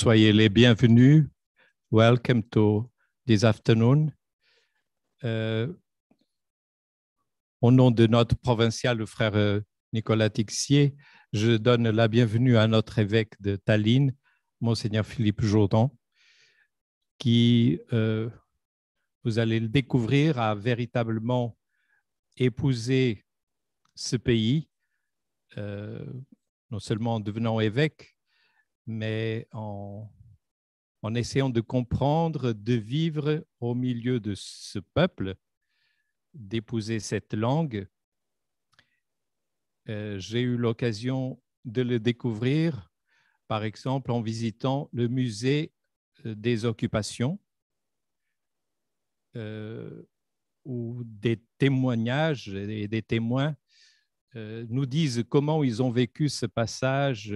Soyez les bienvenus. Welcome to this afternoon. Euh, au nom de notre provincial, le frère euh, Nicolas Tixier, je donne la bienvenue à notre évêque de Tallinn, Monseigneur Philippe Jourdan, qui, euh, vous allez le découvrir, a véritablement épousé ce pays, non seulement en devenant évêque, mais en, essayant de comprendre, de vivre au milieu de ce peuple, d'épouser cette langue. Euh, j'ai eu l'occasion de le découvrir, par exemple, en visitant le musée euh, des occupations, euh, où des témoignages et des témoins nous disent comment ils ont vécu ce passage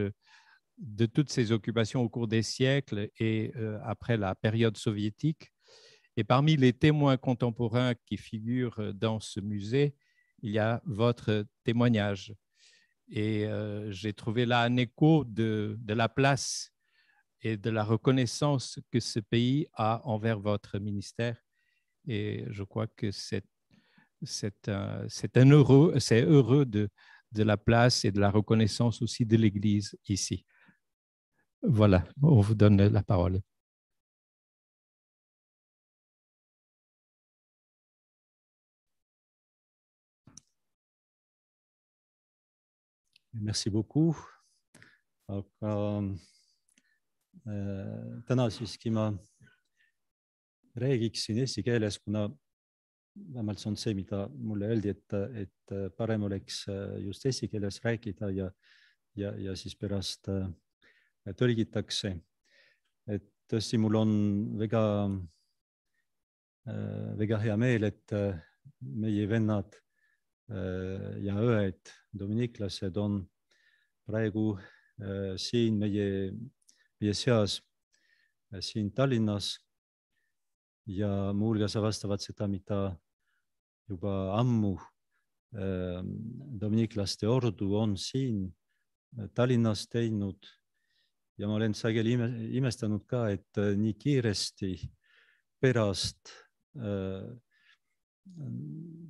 de toutes ces occupations au cours des siècles et euh, après la période soviétique. Et parmi les témoins contemporains qui figurent euh, dans ce musée, il y a votre témoignage. Et euh, j'ai trouvé là un écho de, la place et de la reconnaissance que ce pays a envers votre ministère. Et je crois que c'est, heureux, de la place et de la reconnaissance aussi de l'Église ici. Voilà, on vous donne la parole. Merci beaucoup. Donc, euh, euh täna siiski ma räägiksin eesti keeles, kuna vähemalt on see, mida mulle öeldi, et, et euh, parem oleks euh, just eesti keeles rääkida ja, ja, ja siis pärast tõlgitakse. et tõesti, mul on väga, äh, väga hea meel, et äh, meie vennad äh, ja õed, dominiiklased on praegu siin meie, meie seas, siin Tallinnas ja muuhulgas avastavad seda, mida juba ammu dominiiklaste ordu on siin Tallinnas teinud ja ma olen sageli ime, imestanud ka, et äh, nii kiiresti pärast äh,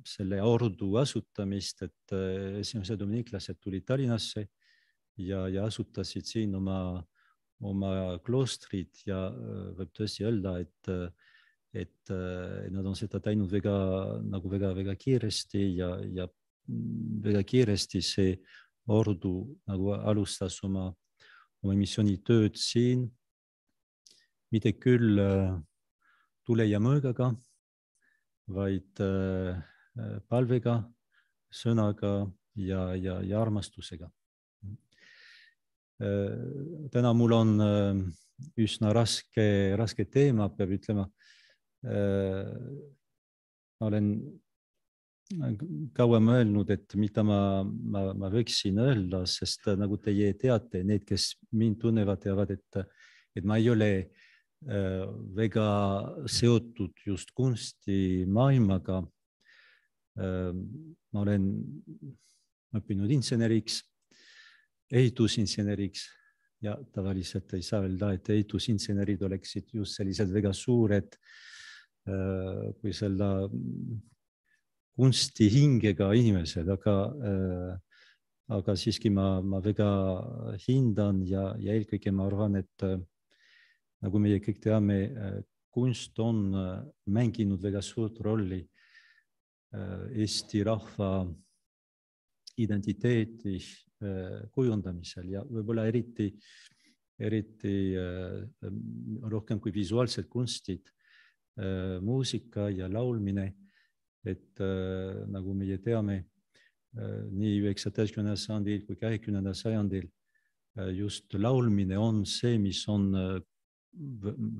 selle ordu asutamist, et äh, esimesed dominiklased tulid Tallinnasse ja, ja asutasid siin oma, oma kloostrid ja äh, võib tõesti öelda, et et nad on seda teinud väga nagu väga-väga kiiresti ja, ja mm, väga kiiresti see ordu nagu alustas oma oma missiooni tööd siin, mitte küll tule ja mõõgaga, vaid palvega, sõnaga ja, ja, ja armastusega. täna mul on euh, üsna raske, raske teema, peab ütlema. Euh, ma olen kauem öelnud, et mida ma, ma, ma võiksin öelda, sest nagu teie teate, need, kes mind tunnevad, teavad, et, et ma ei ole äh, väga seotud just kunstimaailmaga äh,. ma olen õppinud inseneriks, ehitusinseneriks ja tavaliselt ei saa öelda, et ehitusinsenerid oleksid just sellised väga suured, äh, kui selle kunstihingega inimesed, aga äh,, aga siiski ma, ma väga hindan ja, ja eelkõige ma arvan, et äh, nagu meie kõik teame äh,, kunst on äh, mänginud väga suurt rolli äh, Eesti rahva identiteedi äh, kujundamisel ja võib-olla eriti, eriti äh, rohkem kui visuaalsed kunstid äh,, muusika ja laulmine et äh, nagu meie teame äh,, nii üheksateistkümnendal sajandil kui kahekümnendal sajandil äh, just laulmine on see, mis on äh,,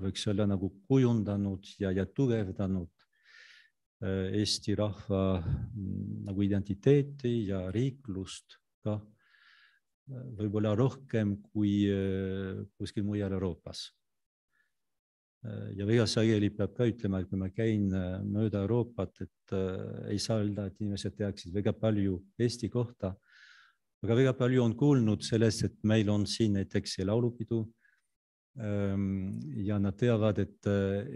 võiks öelda nagu kujundanud ja, ja tugevdanud äh, Eesti rahva mm, nagu identiteeti ja riiklust ka äh, võib-olla rohkem kui äh, kuskil mujal Euroopas Äh, ja väga sageli peab ka ütlema, et kui ma käin äh, mööda Euroopat, et äh, ei saa öelda, et inimesed teaksid väga palju Eesti kohta. aga väga palju on kuulnud sellest, et meil on siin näiteks laulupidu. Ähm, ja nad teavad, et,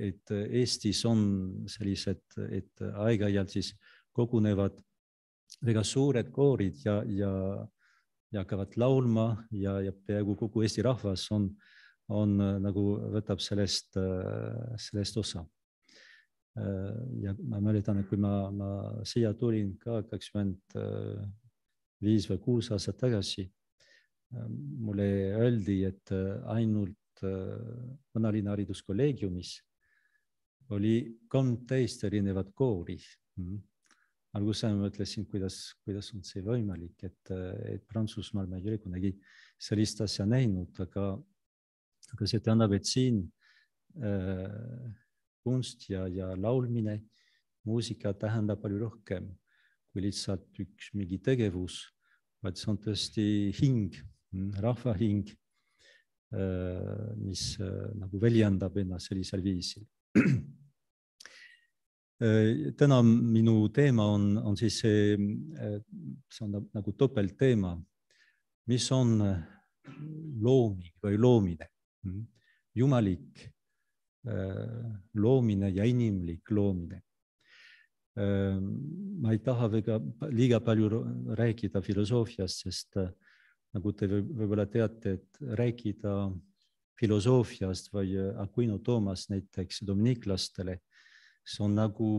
et Eestis on sellised, et aeg-ajalt siis kogunevad väga suured koorid ja, ja, ja hakkavad laulma ja, ja peaaegu kogu Eesti rahvas on äh, on äh, nagu võtab sellest, äh, sellest osa. Äh, ja ma mäletan, et kui ma, ma siia tulin ka kakskümmend viis või kuus aastat tagasi, mulle öeldi, et ainult vanalinna hariduskolleegiumis oli kolmteist erinevat koori mm.. alguses ma mõtlesin, kuidas, kuidas on see võimalik, et, et Prantsusmaal ma ei ole kunagi sellist asja näinud, aga aga see tähendab, et siin äh, kunst ja, ja laulmine, muusika tähendab palju rohkem kui lihtsalt üks mingi tegevus, vaid see on tõesti hing, mm, rahva hing äh,, mis äh, nagu väljendab ennast sellisel viisil äh, täna minu teema on, on siis see, äh, see on nagu topeltteema, mis on looming või loomine. Hmm. jumalik äh, loomine ja inimlik loomine. Äh, ma ei taha väga liiga palju rääkida filosoofiast, sest äh, nagu te võib-olla teate, et rääkida filosoofiast või Aquino Toomas näiteks dominiklastele, see on nagu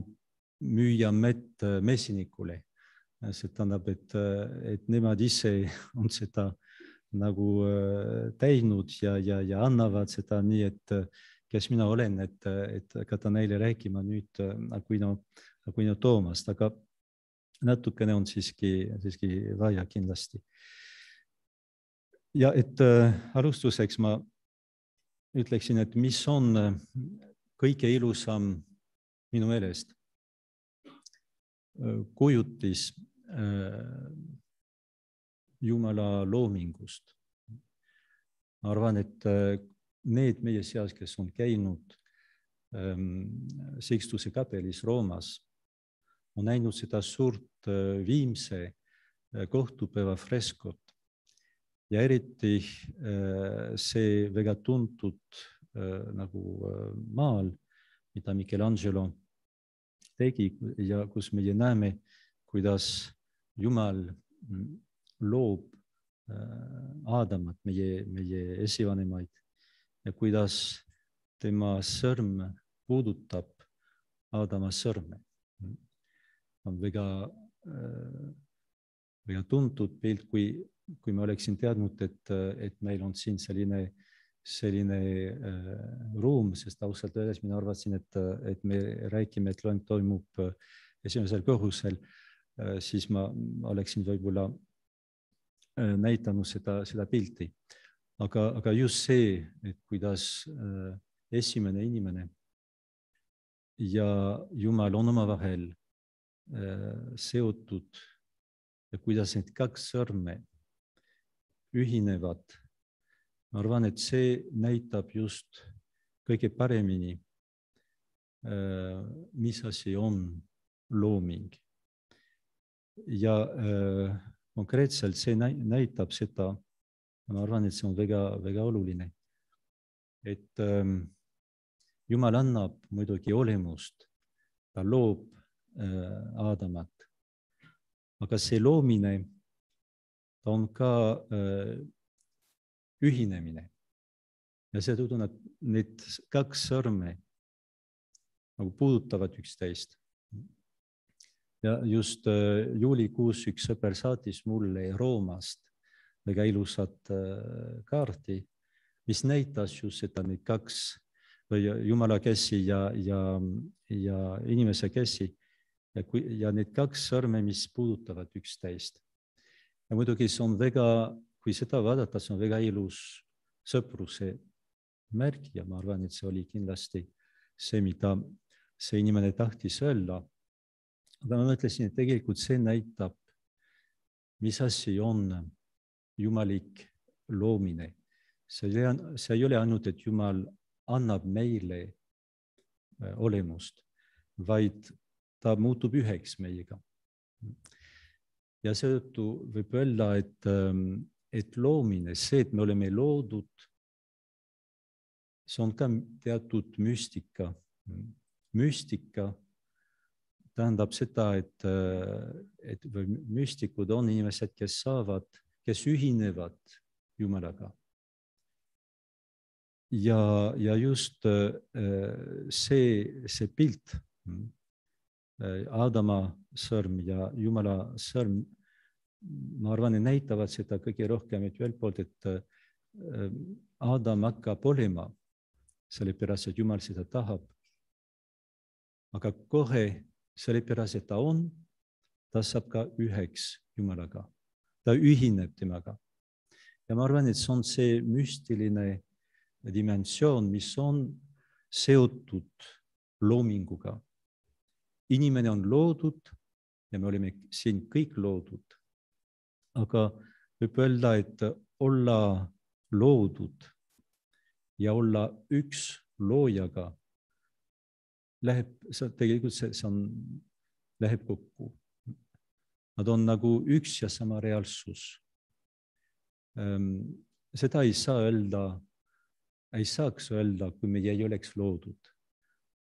müüa mett mesinikule. see tähendab, et, et nemad ise on seda äh, nagu äh, teinud ja, ja, ja annavad seda nii, et äh, kes mina olen, et, äh, et hakata neile rääkima nüüd Aquino, Aquino Toomast, aga natukene on siiski, siiski vaja kindlasti. ja et alustuseks ma ütleksin, et mis on kõige ilusam minu meelest kujutis Jumala loomingust. ma arvan, et äh, need meie seas, kes on käinud ähm, Sixtuse kapelis Roomas, on näinud seda suurt äh, viimse äh, kohtupäeva freskot ja eriti äh, see väga tuntud äh, nagu äh, maal, mida Michelangelo tegi ja kus meie näeme, kuidas Jumal mm, loob äh, Aadamat, meie, meie esivanemaid ja kuidas tema sõrm puudutab Aadama sõrme. on väga, äh, väga tuntud pilt, kui, kui ma oleksin teadnud, et, et meil on siin selline, selline äh, ruum, sest ausalt öeldes mina arvasin, et, et me räägime, et loeng toimub esimesel põhjusel, äh, siis ma oleksin võib-olla Äh, näidanud seda, seda pilti. aga, aga just see, et kuidas äh, esimene inimene ja Jumal on omavahel äh, seotud ja kuidas need kaks sõrme ühinevad. ma arvan, et see näitab just kõige paremini, mis asi on looming. ja konkreetselt, see näitab seda, ma arvan, et see on väga-väga oluline. et ähm, Jumal annab muidugi olemust, ta loob äh, Aadamat, aga see loomine, ta on ka äh, ühinemine ja seetõttu nad, need kaks sõrme nagu puudutavad üksteist ja just äh, juulikuus üks sõber saatis mulle Roomast väga ilusat äh, kaarti, mis näitas just seda, need kaks või äh, jumala käsi ja, ja, ja inimese käsi ja kui ja need kaks sõrme, mis puudutavad üksteist. ja muidugi see on väga, kui seda vaadata, see on väga ilus sõpruse märk ja ma arvan, et see oli kindlasti see, mida see inimene tahtis öelda aga ma mõtlesin, et tegelikult see näitab, mis asi on jumalik loomine. see ei, see ei ole ainult, et Jumal annab meile äh, olemust, vaid ta muutub üheks meiega. ja seetõttu võib öelda, et, ähm, et loomine, see, et me oleme loodud, see on ka teatud müstika, müstika tähendab seda, et, äh, et või müstikud on inimesed, kes saavad, kes ühinevad Jumalaga. ja, ja just äh, see, see pilt, mm, äh, Adama sõrm ja Jumala sõrm, ma arvan, näitavad seda kõige rohkem, et ühelt poolt, et Adam hakkab olema, sellepärast et Jumal seda tahab. aga kohe sellepärast et ta on, ta saab ka üheks Jumalaga, ta ühineb temaga. ja ma arvan, et see on see müstiline dimensioon, mis on seotud loominguga. inimene on loodud ja me oleme siin kõik loodud. aga võib öelda, et olla loodud ja olla üks loojaga läheb, see tegelikult see, see on, läheb kokku. Nad on nagu üks ja sama reaalsus. Ehm, seda ei saa öelda, ei saaks öelda, kui meie ei oleks loodud.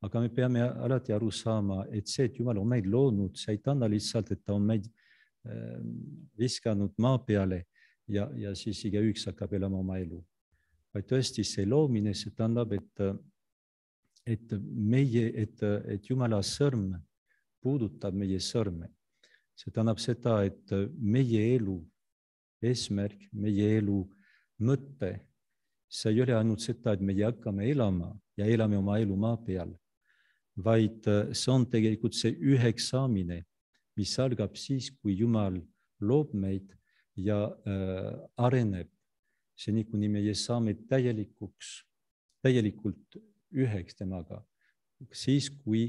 aga me peame alati aru saama, et see, et Jumal on meid loonud, see ei tähenda lihtsalt, et ta on meid ehm, viskanud maa peale ja, ja siis igaüks hakkab elama oma elu. vaid tõesti see loomine, see tähendab, et et meie, et, et Jumala sõrm puudutab meie sõrme. see tähendab seda, et meie elu eesmärk, meie elu mõte, see ei ole ainult seda, et meie hakkame elama ja elame oma elu maa peal, vaid see on tegelikult see üheksaamine, mis algab siis, kui Jumal loob meid ja äh, areneb seni, kuni meie saame täielikuks, täielikult üheks temaga, siis kui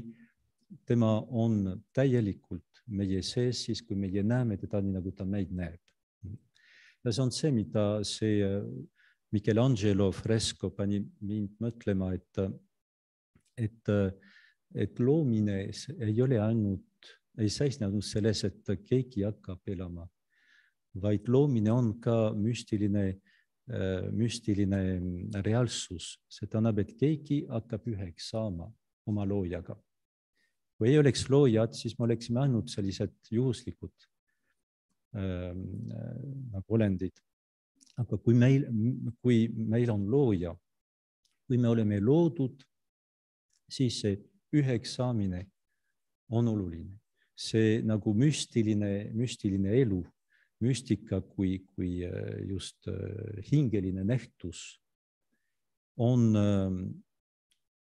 tema on täielikult meie sees, siis kui meie näeme teda nii, nagu ta meid näeb. ja see on see, mida see äh, Michelangelo fresko pani mind mõtlema, et, äh, et, äh, et loomine ei ole ainult, ei seisne ainult selles, et keegi hakkab elama, vaid loomine on ka müstiline Äh, müstiline mm, reaalsus, see tähendab, et keegi hakkab üheks saama oma loojaga. kui ei oleks loojad, siis me oleksime ainult sellised juhuslikud ähm, äh, nagu olendid. aga kui meil, kui meil on looja, kui me oleme loodud, siis see üheks saamine on oluline, see nagu müstiline, müstiline elu müstika kui, kui äh, just äh, hingeline nähtus on, äh,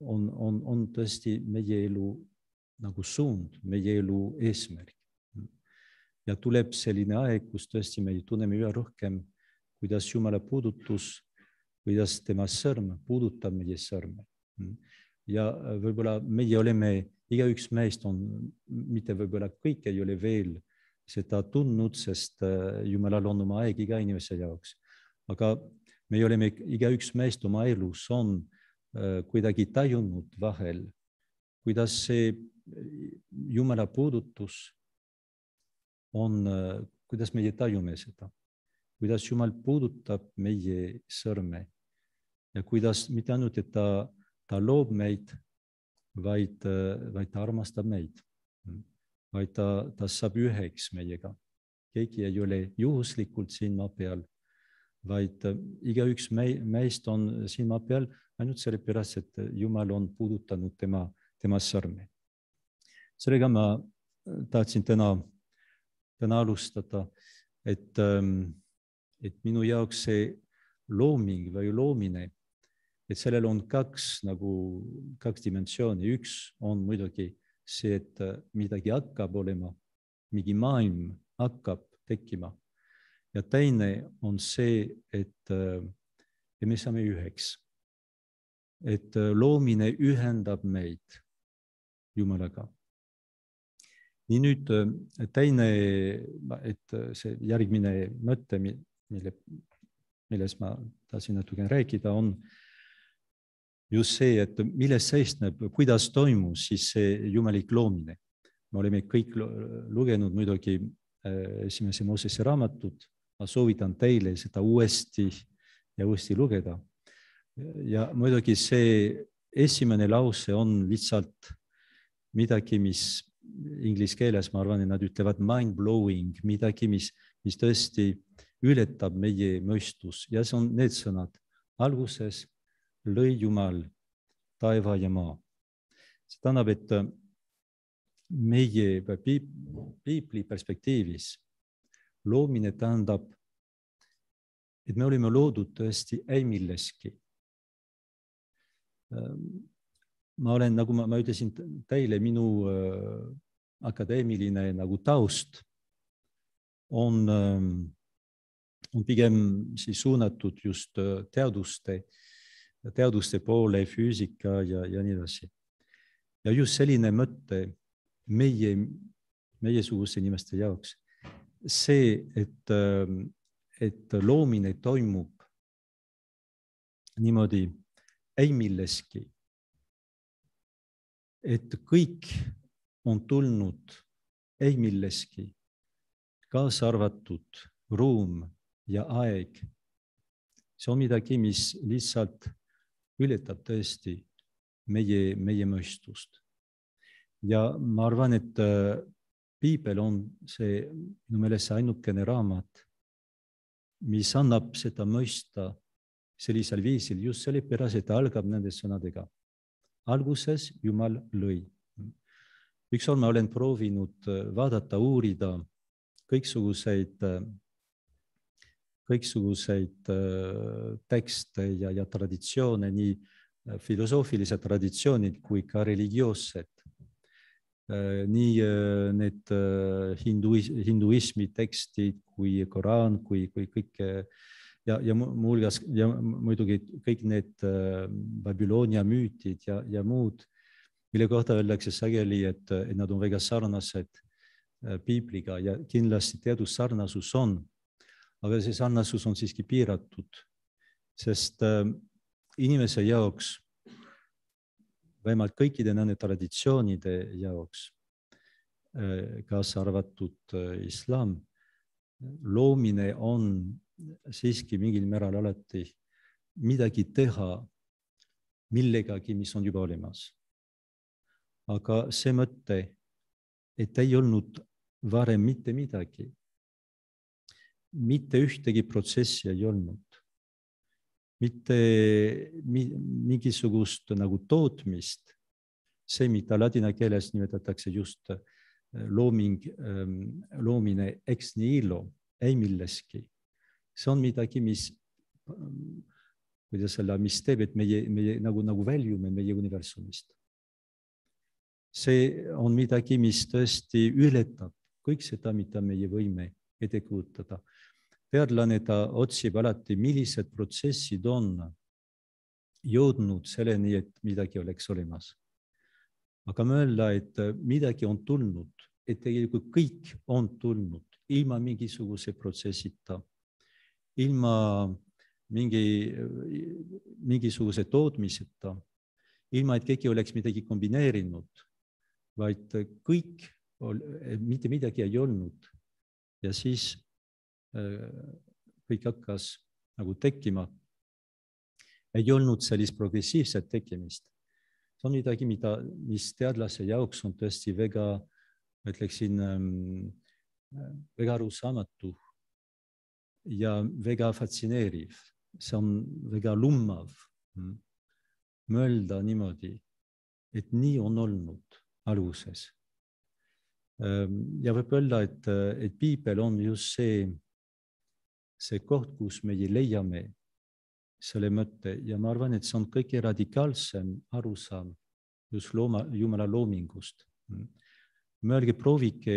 on, on, on tõesti meie elu nagu suund, meie elu eesmärk. ja tuleb selline aeg, kus tõesti me tunneme üha rohkem, kuidas Jumala puudutus, kuidas tema sõrm puudutab meie sõrme. ja võib-olla meie oleme, igaüks meist on, mitte võib-olla kõik ei ole veel seda tundnud, sest äh, Jumalal on oma aeg iga inimese jaoks. aga me oleme, igaüks meist oma elus on äh, kuidagi tajunud vahel, kuidas see äh, Jumala puudutus on, kuidas meie tajume seda, kuidas Jumal puudutab meie sõrme ja kuidas mitte ainult, et ta, ta loob meid, vaid, vaid ta armastab meid vaid ta, ta saab üheks meiega. keegi ei ole juhuslikult siin maa peal, vaid äh, igaüks mei-, meist on siin maa peal ainult sellepärast, et Jumal on puudutanud tema, tema sõrme. sellega ma äh, tahtsin täna, täna alustada, et, ähm, et minu jaoks see looming või loomine, et sellel on kaks nagu, kaks dimensiooni, üks on muidugi see, et äh, midagi hakkab olema, mingi maailm hakkab tekkima. ja teine on see, et äh, me saame üheks. et äh, loomine ühendab meid Jumalaga. nii nüüd teine, et see järgmine mõte, mille, millest ma tahtsin natukene rääkida, on just see, et milles seisneb, kuidas toimus siis see jumalik loomine. me oleme kõik lugenud muidugi äh, esimese Moosese raamatut, ma soovitan teile seda uuesti ja uuesti lugeda. ja muidugi see esimene lause on lihtsalt midagi, mis inglise keeles, ma arvan, et nad ütlevad mind blowing, midagi, mis, mis tõesti ületab meie mõistus ja see on need sõnad alguses lõi Jumal taeva ja maa. see tähendab, et äh, meie piibli perspektiivis loomine tähendab, et me olime loodud tõesti ei milleski. Äh, ma olen, nagu ma, ma ütlesin teile, minu äh, akadeemiline nagu taust on, on pigem siis suunatud just teaduste äh, teaduste poole, füüsika ja, ja nii edasi. ja just selline mõte meie, meiesuguste inimeste jaoks, see, et, et loomine toimub niimoodi ei milleski. et kõik on tulnud ei milleski, kaasa arvatud ruum ja aeg. see on midagi, mis lihtsalt ületab tõesti meie, meie mõistust. ja ma arvan, et äh, piibel on see minu meelest see ainukene raamat, mis annab seda mõista sellisel viisil just sellepärast, et ta algab nende sõnadega. alguses Jumal lõi. ükskord ma olen proovinud äh, vaadata, uurida kõiksuguseid äh, kõiksuguseid äh, tekste ja, ja traditsioone, nii äh, filosoofilised traditsioonid kui ka religioossed. Äh, nii need hinduis-, hinduismi tekstid kui Koraan, kui, kui kõik ja, ja muuhulgas ja muidugi kõik need Babylonia müütid ja, ja muud, mille kohta öeldakse sageli, et nad on väga sarnased piibliga ja kindlasti teadussarnasus on aga see sarnasus on siiski piiratud, sest ähm, inimese jaoks, vähemalt kõikide nende traditsioonide jaoks, äh, kaasa arvatud äh, islam, loomine on siiski mingil määral alati midagi teha millegagi, mis on juba olemas. aga see mõte, et ei olnud varem mitte midagi mitte ühtegi protsessi ei olnud. mitte mi, mingisugust nagu tootmist, see, mida ladina keeles nimetatakse just äh, looming, ähm, loomine ex nihilo, ei milleski. see on midagi, mis, ähm, kuidas öelda, mis teeb, et meie, meie nagu, nagu väljume meie universumist. see on midagi, mis tõesti ületab kõik seda, mida meie võime ette kujutada teadlane, ta otsib alati, millised protsessid on jõudnud selleni, et midagi oleks olemas. aga mõelda, et midagi on tulnud, et tegelikult kõik on tulnud ilma mingisuguse protsessita, ilma mingi, mingisuguse tootmiseta, ilma et keegi oleks midagi kombineerinud, vaid kõik, mitte midagi ei olnud. ja siis Äh, kõik hakkas nagu tekkima. ei olnud sellist progressiivset tekkimist. see on midagi, mida, mis teadlase jaoks on tõesti väga, ma ütleksin, ähm, äh, väga arusaamatu ja väga fascineeriv. see on väga lummav mm, mõelda niimoodi, et nii on olnud alguses. Ähm, ja võib öelda, et, et piibel on just see see koht, kus meie leiame selle mõtte ja ma arvan, et see on kõige radikaalsem arusaam just looma, Jumala loomingust. mõelge, proovige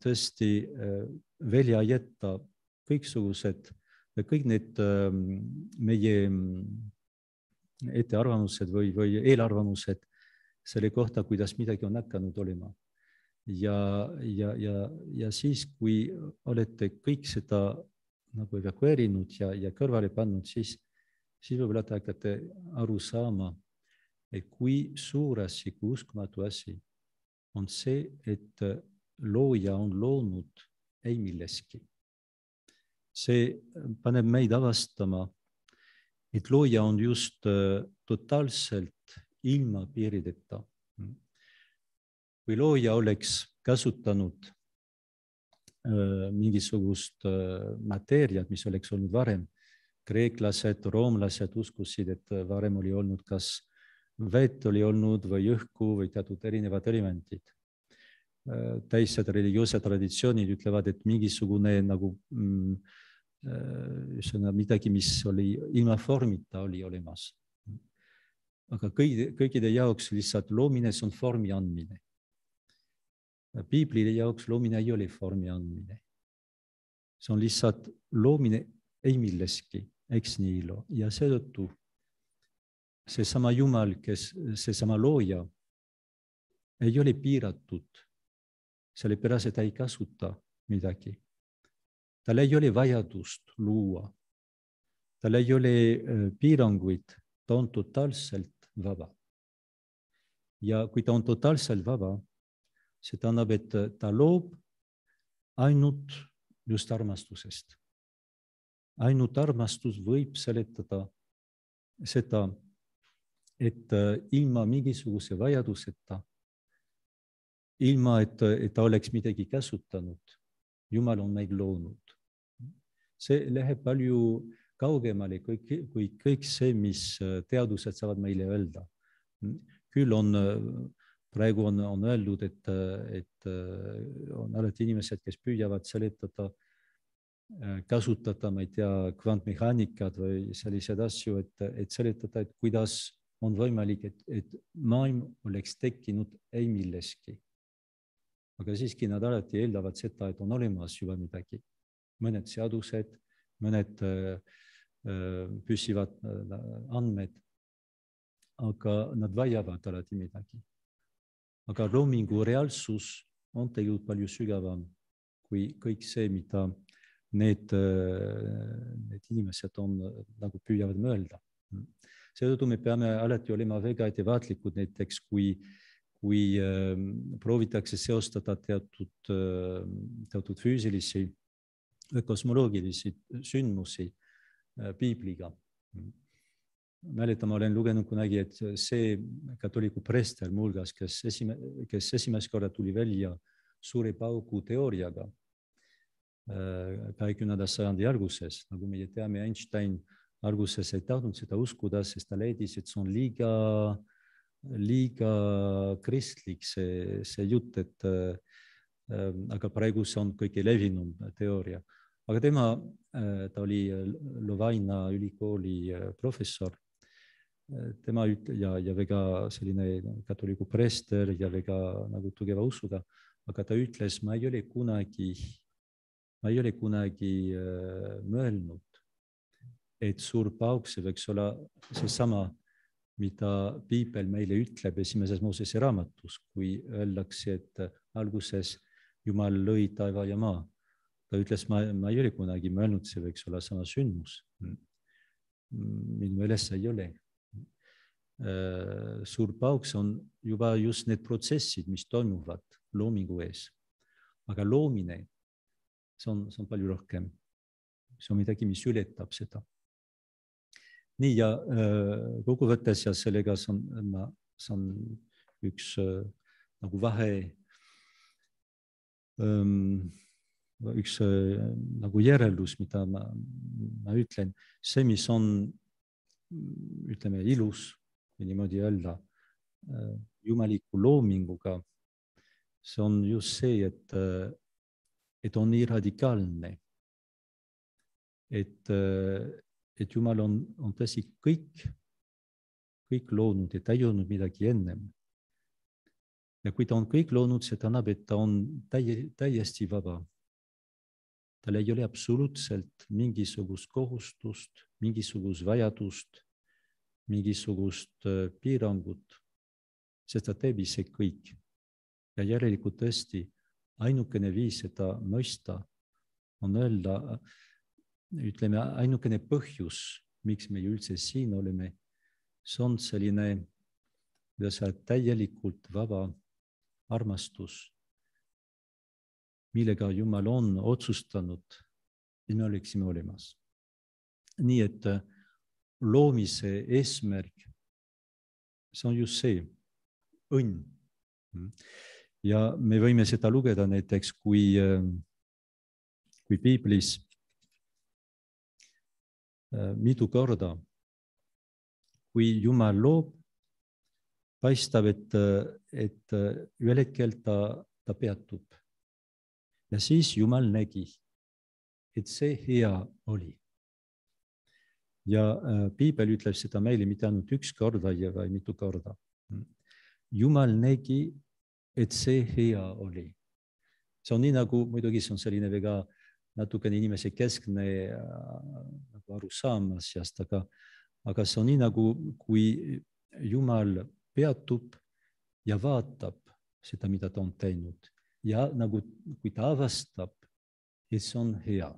tõesti äh, välja jätta kõiksugused, kõik need ähm, meie mm, ettearvamused või, või eelarvamused selle kohta, kuidas midagi on hakanud olema ja, ja, ja, ja siis, kui olete kõik seda nagu evakueerinud ja, ja kõrvale pannud, siis, siis võib-olla te hakkate aru saama, et kui suur asi, kui uskumatu asi on see, et looja on loonud ei milleski. see paneb meid avastama, et looja on just äh, totaalselt ilma piirideta. kui looja oleks kasutanud Äh, mingisugust äh, mateeriat, mis oleks olnud varem. kreeklased, roomlased uskusid, et äh, varem oli olnud kas vett oli olnud või õhku või teatud erinevad elemendid. teised religioossed traditsioonid ütlevad, et mingisugune nagu mm, ühesõnaga midagi, mis oli ilma vormita, oli olemas. aga kõigi, kõikide jaoks lihtsalt loomine, see on vormi andmine piiblide jaoks loomine ei ole vormi andmine. see on lihtsalt loomine ei milleski, eks nii ilo ja seetõttu seesama Jumal, kes, seesama looja ei ole piiratud, sellepärast et ta ei kasuta midagi. tal ei ole vajadust luua. tal ei ole piiranguid, ta on totaalselt vaba. ja kui ta on totaalselt vaba see tähendab, et ta loob ainult just armastusest. ainult armastus võib seletada seda, et äh, ilma mingisuguse vajaduseta, ilma et, et ta oleks midagi kasutanud, Jumal on meid loonud. see läheb palju kaugemale kui, kui kõik see, mis äh, teadused saavad meile öelda. küll on äh, praegu on, on öeldud, et, et äh, on alati inimesed, kes püüavad seletada, äh, kasutada, ma ei tea, kvantmehaanikat või selliseid asju, et, et seletada, et kuidas on võimalik, et, et maailm oleks tekkinud ei milleski. aga siiski nad alati eeldavad seda, et on olemas juba midagi, mõned seadused, mõned äh, püsivad andmed. aga nad vajavad alati midagi aga loomingu reaalsus on tegelikult palju sügavam kui kõik see, mida need, äh, need inimesed on nagu püüavad mõelda. seetõttu me peame alati olema väga ettevaatlikud, näiteks kui, kui äh, proovitakse seostada teatud, äh, teatud füüsilisi kosmoloogilisi sündmusi äh, piibliga äh, mäletan, ma olen lugenud kunagi, et see katoliku preester muuhulgas, kes esimene, kes esimest korda tuli välja suure paugu teooriaga äh, kahekümnenda sajandi alguses, nagu meie teame, Einstein alguses ei tahtnud seda uskuda, sest ta leidis, et see on liiga, liiga kristlik, see, see jutt, et äh, aga praegu see on kõige levinum teooria aga tema, äh, ta oli Lovaina ülikooli äh, professor tema üt- ja, ja väga selline katoliku preester ja väga nagu tugeva usuga, aga ta ütles, ma ei ole kunagi, ma ei ole kunagi äh, mõelnud, et suur pauk, see võiks olla seesama, mida piibel meile ütleb esimeses Moosese raamatus, kui öeldakse, et alguses Jumal lõi taeva ja maa. ta ütles, ma, ma ei ole kunagi mõelnud, see võiks olla sama sündmus. Mm. Mm, minu meelest see ei ole Äh, suur pauks on juba just need protsessid, mis toimuvad loomingu ees. aga loomine, see on, see on palju rohkem. see on midagi, mis ületab seda. nii ja äh, kokkuvõttes ja sellega saan ma, saan üks äh, nagu vahe ähm, üks nagu järeldus, mida ma, ma ütlen, see, mis on, ütleme ilus, kui niimoodi öelda, äh, jumaliku loominguga, see on just see, et, äh, et on nii radikaalne. et, äh, et Jumal on, on tõesti kõik, kõik loonud ja ta ei olnud midagi ennem. ja kui ta on kõik loonud, see tähendab, et ta on täie, täiesti vaba. tal ei ole absoluutselt mingisugust kohustust, mingisugust vajadust mingisugust äh, piirangut, sest ta teeb ise kõik. ja järelikult tõesti ainukene viis seda mõista on öelda, ütleme, ainukene põhjus, miks me üldse siin oleme, see on selline, kuidas öelda, täielikult vaba armastus, millega Jumal on otsustanud, et me oleksime olemas. nii et äh, loomise eesmärk, see on just see, õnn. ja me võime seda lugeda näiteks, kui, äh, kui piiblis äh, mitu korda, kui Jumal loob, paistab, et, äh, et ühel hetkel ta, ta peatub. ja siis Jumal nägi, et see hea oli ja äh, piibel ütleb seda meile mitte ainult üks korda, vaid mitu korda. jumal nägi, et see hea oli. see on nii nagu muidugi see on selline väga natukene inimese keskne äh, nagu arusaam asjast, aga, aga see on nii nagu, kui Jumal peatub ja vaatab seda, mida ta on teinud ja nagu, kui ta avastab, et see on hea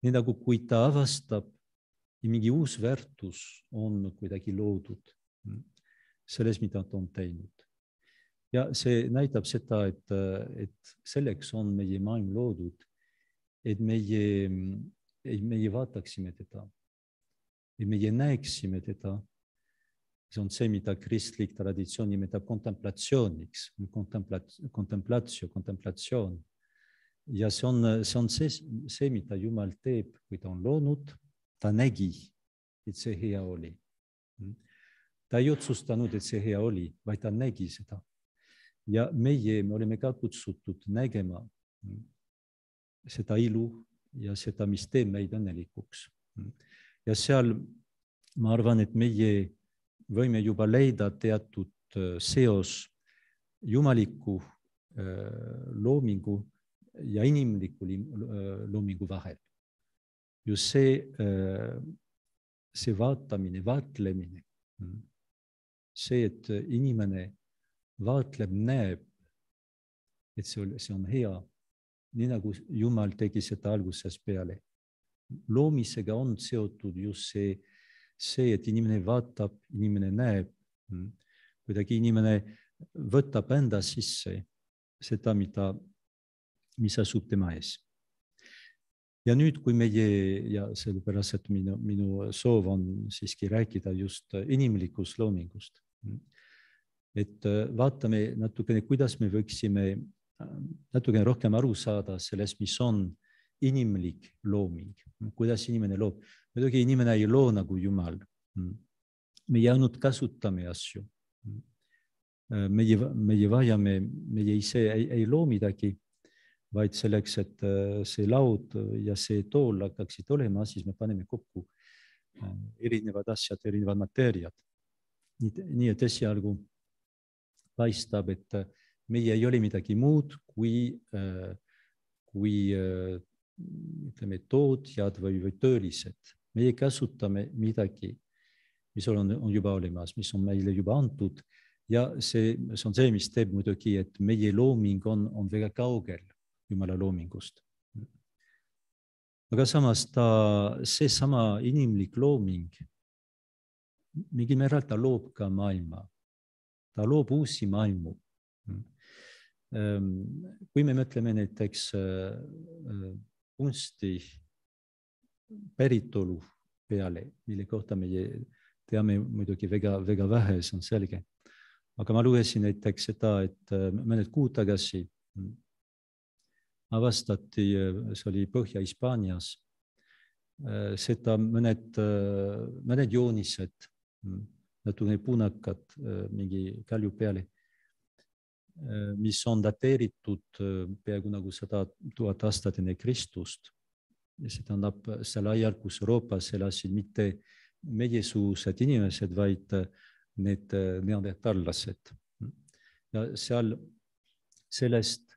nii nagu, kui ta avastab ja mingi uus väärtus on kuidagi loodud selles, mida ta on teinud. ja see näitab seda, et, et selleks on meie maailm loodud, et meie, et meie vaataksime teda, et meie näeksime teda. see on see, mida kristlik traditsioon nimetab kontemplatsiooniks, kontemplatsioon, kontemplatsioon ja see on, see on see, see, mida Jumal teeb, kui ta on loonud, ta nägi, et see hea oli. ta ei otsustanud, et see hea oli, vaid ta nägi seda. ja meie, me oleme ka kutsutud nägema seda ilu ja seda, mis teeb meid õnnelikuks. ja seal ma arvan, et meie võime juba leida teatud äh, seos jumaliku äh, loomingu ja inimliku äh, loomingu vahel. just see, äh, see vaatamine, vaatlemine, see, et inimene vaatleb, näeb, et see on, see on hea, nii nagu Jumal tegi seda algusest peale. loomisega on seotud just see, see, et inimene vaatab, inimene näeb, kuidagi inimene võtab enda sisse seda, mida mis asub tema ees. ja nüüd, kui meie ja sellepärast, et minu, minu soov on siiski rääkida just inimlikust loomingust. et vaatame natukene, kuidas me võiksime natukene rohkem aru saada sellest, mis on inimlik looming, kuidas inimene loob. muidugi inimene ei loo nagu Jumal. me ei ainult kasutame asju meie, meie vajame, meie ise ei, ei loo midagi, vaid selleks, et äh, see laud ja see tool hakkaksid olema, siis me paneme kokku äh, erinevad asjad, erinevad mateeriad. nii et esialgu paistab, et äh, meie ei ole midagi muud kui, kui ütleme, tootjad või, või töölised. meie kasutame midagi, mis on, on juba olemas, mis on meile juba antud ja see, see on see, mis teeb muidugi, et meie looming on, on väga kaugel Jumala loomingust. aga samas ta, seesama inimlik looming, mingil määral ta loob ka maailma, ta loob uusi maailmu. Ehm, kui me mõtleme näiteks äh, kunsti päritolu peale, mille kohta meie teame muidugi väga-väga vähe, see on selge. aga ma lugesin näiteks seda, et äh, mõned kuud tagasi avastati, eh, see oli Põhja-Hispaanias. Eh, seda mõned, eh, mõned joonised, mm, natukene punakad mingi kalju peale, mis on dateeritud peaaegu nagu sada tuhat aastat enne Kristust. see tähendab sel ajal, kus Euroopas elasid mitte meiesugused inimesed, vaid need neandertallased mm. ja seal sellest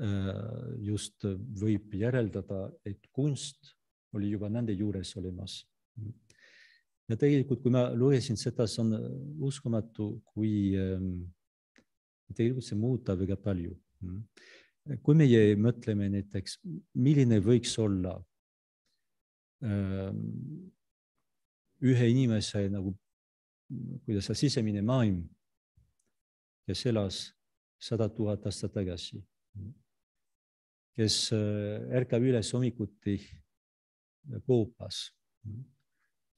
Äh, just võib järeldada, et kunst oli juba nende juures olemas. ja tegelikult, kui ma lugesin seda, see on uskumatu, kui ähm, tegelikult see muudab väga palju. kui meie mõtleme näiteks, milline võiks olla ähm, ühe inimese nagu, kuidas see sisemine maailm, kes elas sada tuhat aastat tagasi mm kes äh, ärkab üles hommikuti koopas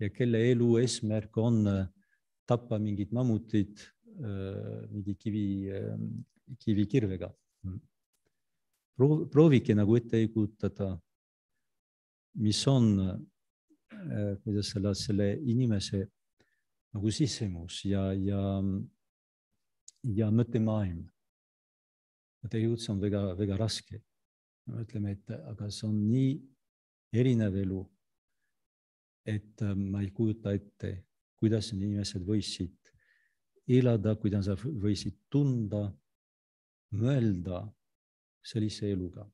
ja kelle elu eesmärk on äh, tappa mingid mammutit äh, mingi kivi, kivikirvega. proovige nagu ette kujutada, mis on, kuidas selle, selle inimese nagu sisemus ja, ja, ja mõttemaailm. tegelikult see on väga, väga raske no ütleme, et aga see on nii erinev elu, et äh, ma ei kujuta ette, kuidas need inimesed võisid elada, kuidas nad võisid tunda, mõelda sellise eluga.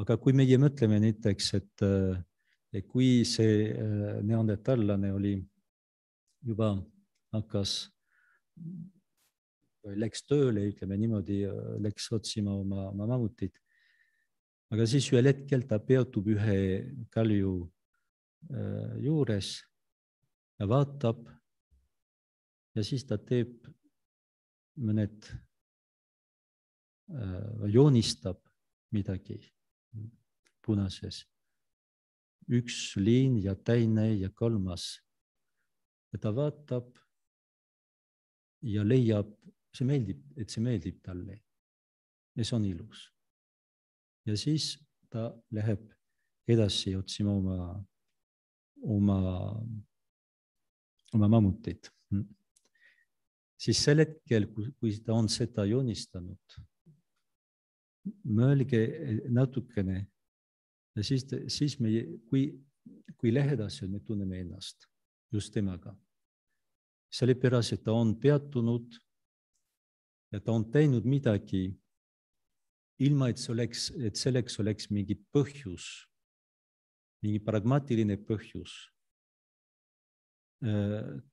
aga kui meie mõtleme näiteks, et, äh, et kui see äh, neandertallane oli juba hakkas läks tööle, ütleme niimoodi, läks otsima oma, oma mammutit, aga siis ühel hetkel ta peatub ühe kalju äh, juures ja vaatab. ja siis ta teeb mõned, äh, joonistab midagi punases. üks liin ja teine ja kolmas. ja ta vaatab ja leiab, see meeldib, et see meeldib talle. ja see on ilus ja siis ta läheb edasi otsima oma, oma, oma mammutit. siis sel hetkel, kui ta on seda joonistanud, mõelge natukene ja siis, siis me, kui, kui lähedasel me tunneme ennast just temaga. sellepärast, et ta on peatunud ja ta on teinud midagi ilma et see oleks, et selleks oleks mingi põhjus, mingi pragmaatiline põhjus.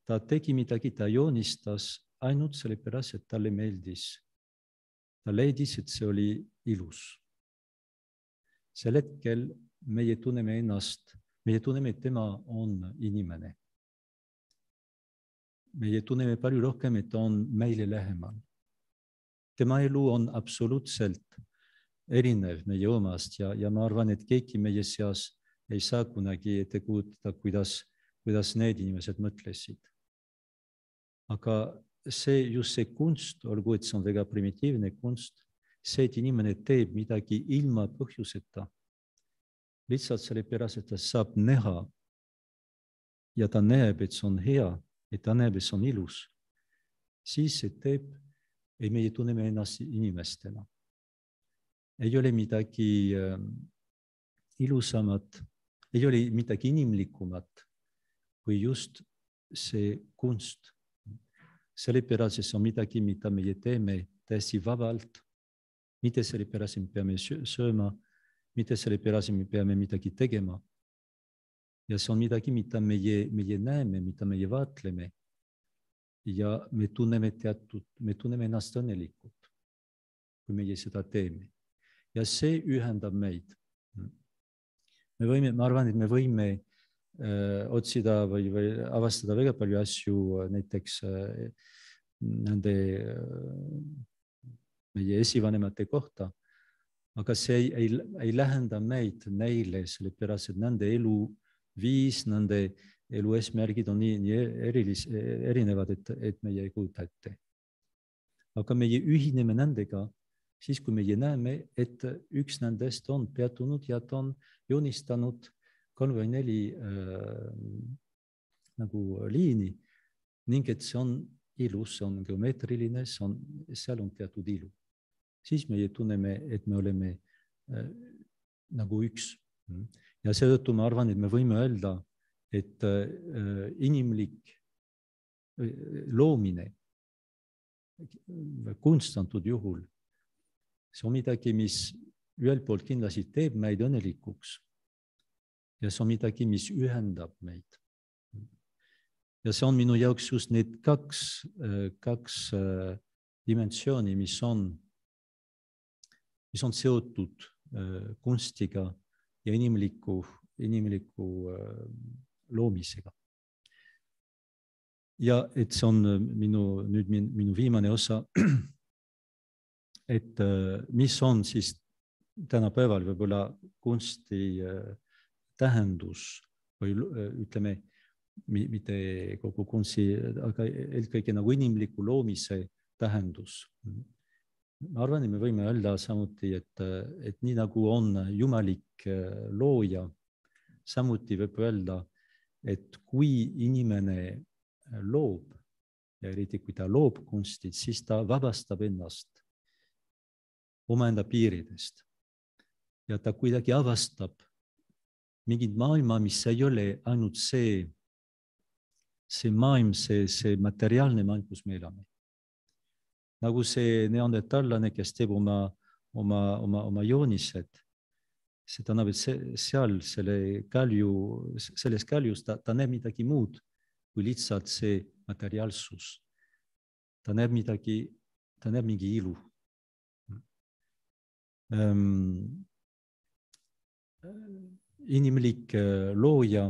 ta tegi midagi, ta joonistas ainult sellepärast, et talle meeldis. ta leidis, et see oli ilus. sel hetkel meie tunneme ennast, meie tunneme, et tema on inimene. meie tunneme palju rohkem, et ta on meile lähemal. tema elu on absoluutselt erinev meie omast ja, ja ma arvan, et keegi meie seas ei saa kunagi ette kujutada, kuidas, kuidas need inimesed mõtlesid. aga see just see kunst, olgu et see on väga primitiivne kunst, see, et inimene teeb midagi ilma põhjuseta, lihtsalt sellepärast, et ta saab näha. ja ta näeb, et see on hea, et ta näeb, et see on ilus. siis see teeb, et meie tunneme ennast inimestena ei ole midagi ähm, ilusamat, ei ole midagi inimlikumat kui just see kunst. sellepärast, et see on midagi, mida meie teeme täiesti vabalt. mitte sellepärast, et me peame sööma, mitte sellepärast, et me peame midagi tegema. ja see on midagi, mida meie, meie näeme, mida meie vaatleme. ja me tunneme teatud, me tunneme ennast õnnelikult, kui meie seda teeme ja see ühendab meid. me võime, ma arvan, et me võime öö, äh, otsida või, või avastada väga palju asju äh, näiteks öö, äh, nende meie esivanemate kohta. aga see ei, ei, ei lähenda meid neile, sellepärast et nende eluviis, nende elu eesmärgid on nii, nii erilis-, erinevad, et, et meie ei kujuta ette. aga meie ühineme nendega siis kui meie näeme, et üks nendest on peatunud ja ta on joonistanud kolm või neli äh, nagu liini ning et see on ilus, see on geomeetriline, see on, seal on teatud ilu. siis meie tunneme, et me oleme äh, nagu üks ja seetõttu ma arvan, et me võime öelda, et äh, inimlik äh, loomine kunstantud juhul see on midagi, mis ühelt poolt kindlasti teeb meid õnnelikuks. ja see on midagi, mis ühendab meid. ja see on minu jaoks just need kaks, kaks äh, dimensiooni, mis on, mis on seotud äh, kunstiga ja inimliku, inimliku äh, loomisega. ja et see on minu nüüd minu viimane osa et äh, mis on siis tänapäeval võib-olla kunsti äh, tähendus või äh, ütleme, mitte kogu kunsti, aga eelkõige nagu inimliku loomise tähendus. ma arvan, et me võime öelda samuti, et, et nii nagu on jumalik looja, samuti võib öelda, et kui inimene loob ja eriti kui ta loob kunsti, siis ta vabastab ennast omaenda piiridest. ja ta kuidagi avastab mingit maailma, mis ei ole ainult see, see maailm, see, see materiaalne maailm, kus me elame. nagu see neandertallane, kes teeb oma, oma, oma, oma joonised, see tähendab, et see seal selle kalju, selles kaljus ta, ta näeb midagi muud kui lihtsalt see materiaalsus. ta näeb midagi, ta näeb mingi ilu Ehm, inimlik äh, looja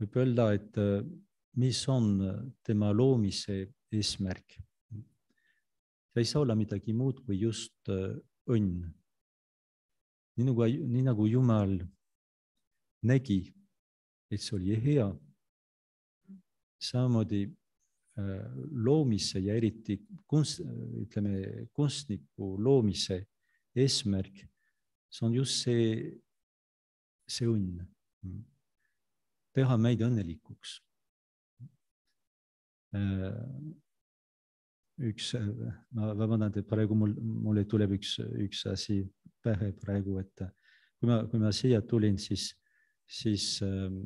võib öelda, et äh, mis on äh, tema loomise eesmärk. see ei saa olla midagi muud kui just õnn. nii nagu, nii nagu Jumal nägi, et see oli hea. samamoodi Äh, loomise ja eriti kunst, ütleme kunstniku loomise eesmärk, see on just see, see õnn. teha meid õnnelikuks. Äh, üks, ma vabandan, et praegu mul, mulle tuleb üks, üks asi pähe praegu, et kui ma, kui ma siia tulin, siis, siis ähm,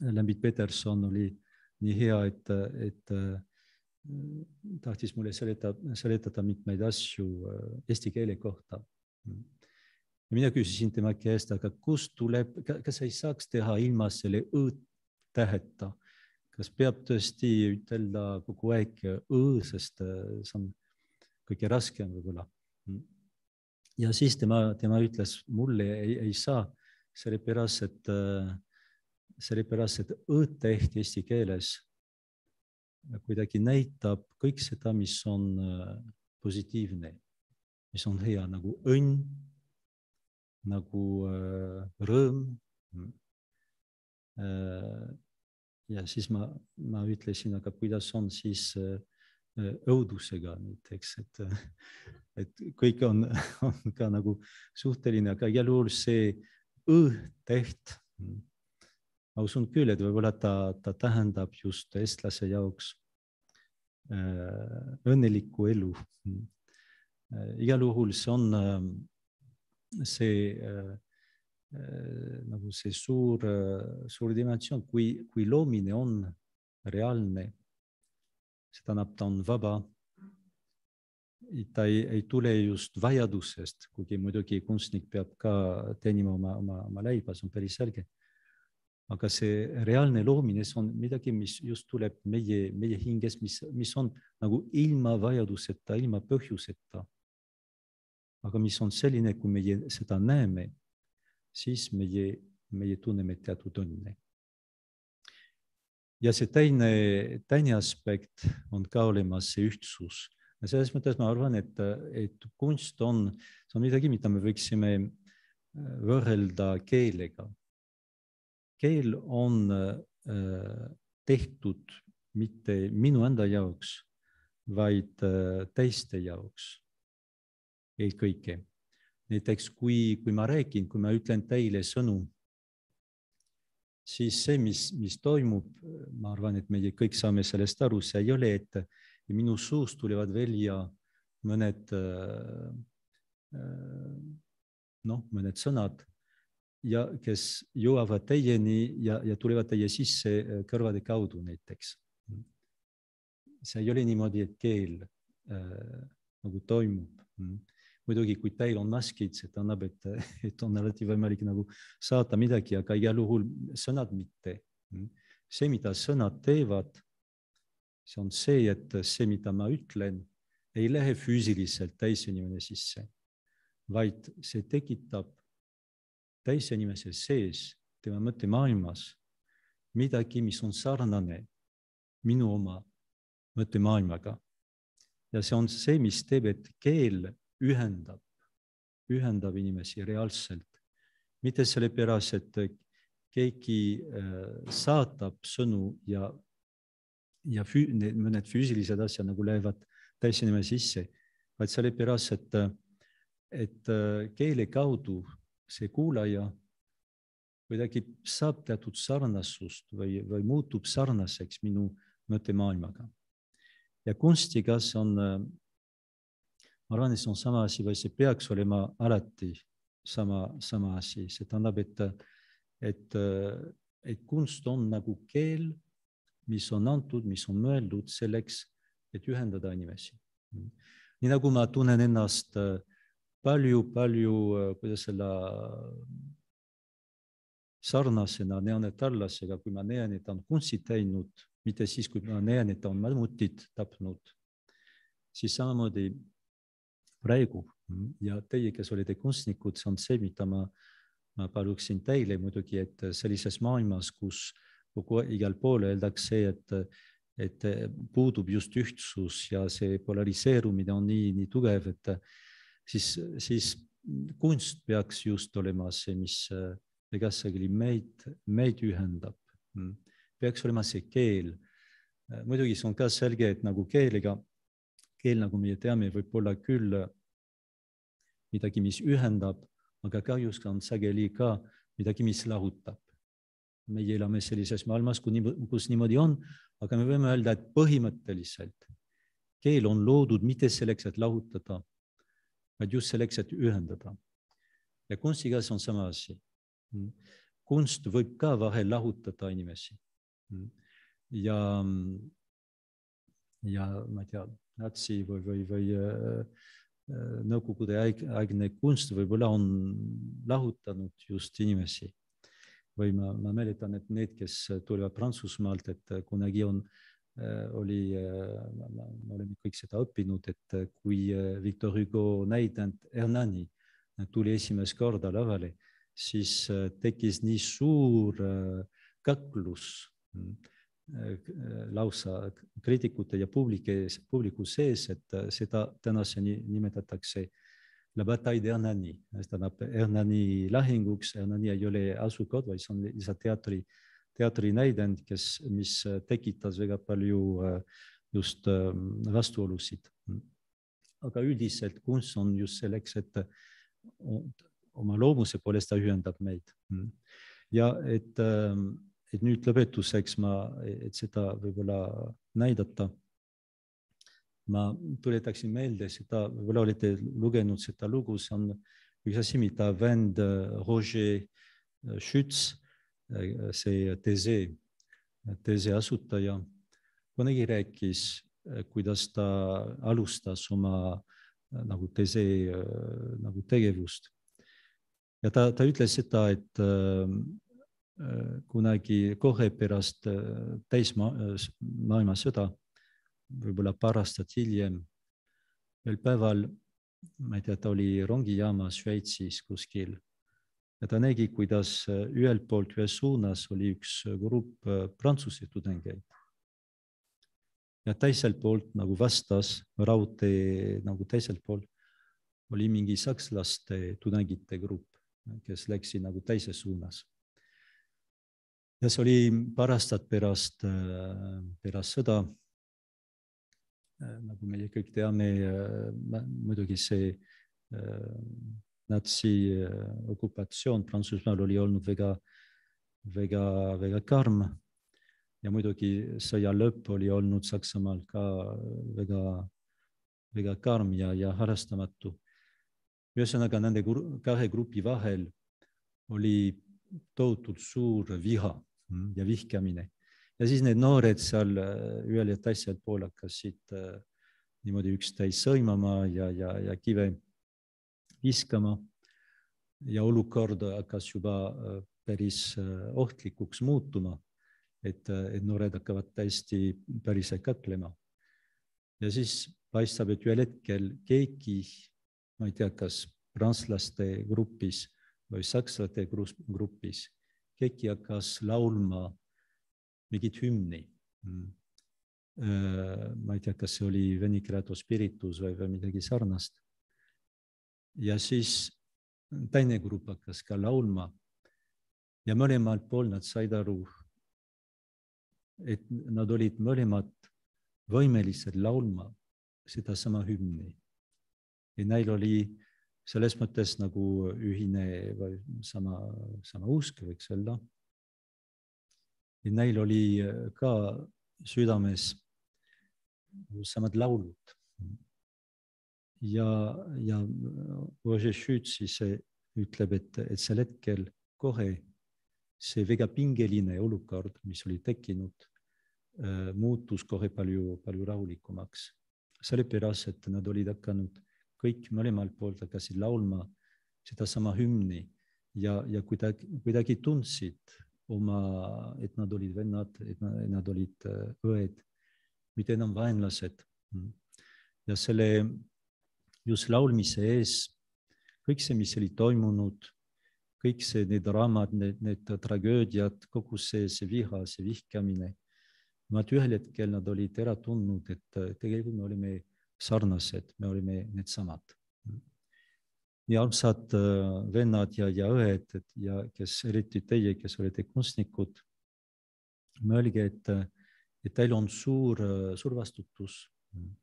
Lembit Peterson oli äh, nii hea, et, et äh, tahtis mulle seletada, seletada mitmeid asju äh, eesti keele kohta. ja mina küsisin tema käest, aga kust tuleb, kas ei saaks teha ilma selle õ täheta, kas peab tõesti ütelda kogu aeg äh, õ, sest see on kõige raskem võib-olla. ja siis tema, tema ütles mulle ei, ei saa, sellepärast et äh, sellepärast et õ-täht eesti keeles kuidagi näitab kõik seda, mis on äh, positiivne, mis on hea nagu õnn, nagu äh, rõõm. Äh, ja siis ma, ma ütlesin, aga kuidas on siis õudusega näiteks, et, et kõik on, on ka nagu suhteline, aga igal juhul see õ-täht ma usun küll, et võib-olla ta, ta tähendab just eestlase jaoks äh, õnnelikku elu. Äh, igal juhul see on äh, see nagu see suur, suur dimensioon, kui, kui loomine on reaalne, see tähendab, ta on vaba. ta ei, ei tule just vajadusest, kuigi muidugi kunstnik peab ka teenima oma, oma, oma leiba, see on päris selge aga see reaalne loomine, see on midagi, mis just tuleb meie, meie hinges, mis, mis on nagu ilma vajaduseta, ilma põhjuseta. aga mis on selline, kui meie seda näeme, siis meie, meie tunneme teatud õnne. ja see teine, teine aspekt on ka olemas, see ühtsus. ja selles mõttes ma arvan, et, et kunst on, see on midagi, mida me võiksime võrrelda keelega keel on äh, tehtud mitte minu enda jaoks, vaid äh, teiste jaoks eelkõige. näiteks kui, kui ma räägin, kui ma ütlen teile sõnu, siis see, mis, mis toimub, ma arvan, et meie kõik saame sellest aru, see ei ole, et minu suust tulevad välja mõned äh, noh, mõned sõnad ja kes jõuavad teieni ja, ja tulevad teie sisse äh, kõrvade kaudu näiteks. see ei ole niimoodi, et keel äh, nagu toimub. muidugi, kui teil on maskid, see tähendab, et, et on alati võimalik nagu saata midagi, aga igal juhul sõnad mitte. see, mida sõnad teevad, see on see, et see, mida ma ütlen, ei lähe füüsiliselt teise inimene sisse, vaid see tekitab teise inimese sees, tema mõttemaailmas midagi, mis on sarnane minu oma mõttemaailmaga. ja see on see, mis teeb, et keel ühendab, ühendab inimesi reaalselt, mitte sellepärast, et keegi äh, saatab sõnu ja, ja füü, need, mõned füüsilised asjad nagu lähevad täisinime sisse, vaid sellepärast, et, et äh, keele kaudu see kuulaja kuidagi saab teatud sarnasust või, või muutub sarnaseks minu mõttemaailmaga. ja kunstiga see on, äh, ma arvan, et see on sama asi või see peaks olema alati sama, sama asi, see tähendab, et, et, äh, et kunst on nagu keel, mis on antud, mis on mõeldud selleks, et ühendada inimesi. nii nagu ma tunnen ennast äh, palju, palju, äh, kuidas selle äh, sarnasena neandertallasega, kui ma näen, et ta on kunsti teinud, mitte siis, kui ma näen, et ta on mammutit tapnud, siis samamoodi praegu mm, ja teie, kes olete kunstnikud, see on see, mida ma, ma paluksin teile muidugi, et äh, sellises maailmas, kus kogu igal pool öeldakse, et, et puudub just ühtsus ja see polariseerumine on nii, nii tugev, et siis, siis kunst peaks just olema see, mis igassegi meid, meid ühendab. peaks olema see keel. muidugi see on ka selge, et nagu keelega, keel, nagu meie teame, võib olla küll midagi, mis ühendab, aga kahjuks on sageli ka midagi, mis lahutab. meie elame sellises maailmas, kus niimoodi on, aga me võime öelda, et põhimõtteliselt keel on loodud mitte selleks, et lahutada vaid just selleks, et ühendada. ja kunstiga see on sama asi. Mm. kunst võib ka vahel lahutada inimesi. Mm. ja, mm, ja ma ei tea, natsi või, või, või äh, äh Nõukogude aegne kunst võib-olla on lahutanud just inimesi. või ma, ma mäletan, et need, kes tulevad Prantsusmaalt, et kunagi on äh, Äh, oli, äh, me oleme kõik seda õppinud, et äh, kui Victor Hugo näidend Hernani tuli esimest korda lavale, siis tekkis nii suur kaklus lausa kriitikute ja publiki, publiku sees, et seda tänaseni nimetatakse La bataille d'Hernani, see tähendab Hernani lahinguks, Hernani ei ole asukord, vaid see on lihtsalt teatri äh, teatrinäidend, kes, mis äh, tekitas väga palju äh, just äh, vastuolusid. aga üldiselt kunst on just selleks, et oma loomuse poolest ta ühendab meid. ja et, et nüüd lõpetuseks ma, et seda võib-olla näidata, ma tuletaksin meelde seda, võib-olla olete lugenud seda lugu, see on üks asi, mida vend Roger Schütz Äh, see Teze, Teze asutaja, kunagi rääkis, äh, kuidas ta alustas oma äh, nagu Teze nagu tegevust. ja ta, ta ütles seda, et kunagi kohe pärast täismaa, maailmasõda, võib-olla paar aastat hiljem, ühel päeval, ma ei tea, ta oli rongijaamas Šveitsis kuskil ja ta nägi, kuidas äh, ühelt poolt ühes suunas oli üks äh, grupp äh, Prantsuse tudengeid. ja teiselt poolt nagu vastas raudtee nagu teiselt poolt oli mingi sakslaste tudengite grupp, kes läksid nagu teises suunas. ja see oli paar aastat pärast, pärast sõda. nagu meie kõik teame, muidugi see natsi eh, okupatsioon Prantsusmaal oli olnud väga, väga, väga karm. ja muidugi sõja lõpp oli olnud Saksamaal ka väga, väga karm ja, ja harrastamatu. ühesõnaga nende kahe grupi vahel oli tohutult suur viha mm, ja vihkamine ja siis need noored seal eh, ühel ja teisel pool hakkasid eh, niimoodi üksteist sõimama ja, ja, ja kive viskama. ja olukord hakkas juba äh, päris äh, ohtlikuks muutuma. et, äh, et noored hakkavad täiesti päriselt kaklema. ja siis paistab, et ühel hetkel keegi, ma ei tea, kas prantslaste grupis või sakslaste grupis, keegi hakkas laulma mingit hümni mm ma ei tea, kas see oli Veni Creato Spiritus või, või midagi sarnast ja siis äh, teine grupp hakkas ka laulma. ja mõlemalt pool nad said aru, et nad olid mõlemad võimelised laulma sedasama hümni. ja neil oli selles mõttes nagu ühine või sama, sama usk võiks olla. ja neil oli ka südames samad laulud ja, ja Rožešüüt siis eh, ütleb, et, et sel hetkel kohe see väga pingeline olukord, mis oli tekkinud, eh, muutus kohe palju, palju rahulikumaks. sellepärast, et nad olid hakanud kõik mõlemalt poolt hakkasid laulma sedasama hümni ja, ja kuidagi, kuidagi tundsid oma, et nad olid vennad, et nad olid eh, õed, mitte enam vaenlased. ja selle just laulmise ees, kõik see, mis oli toimunud, kõik see, need draamad, need, need tragöödiad, kogu see, see viha, see vihkamine. Nad ühel hetkel nad olid ära tundnud, et äh, tegelikult me olime sarnased, me olime needsamad. nii armsad äh, vennad ja, ja õed, et ja kes eriti teie, kes olete kunstnikud, mõelge, et, äh, et teil on suur, suur vastutus mm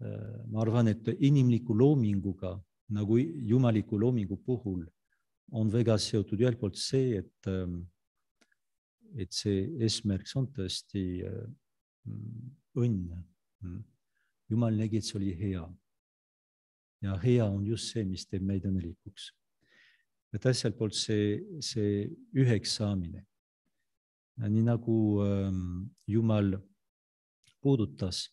Äh, ma arvan, et inimliku loominguga nagu jumaliku loomingu puhul on väga seotud ühelt poolt see, et, ähm, et see eesmärk on tõesti äh, õnn. jumal nägi, et see oli hea. ja hea on just see, mis teeb meid õnnelikuks. ja teiselt poolt see, see üheks saamine. nii nagu ähm, Jumal puudutas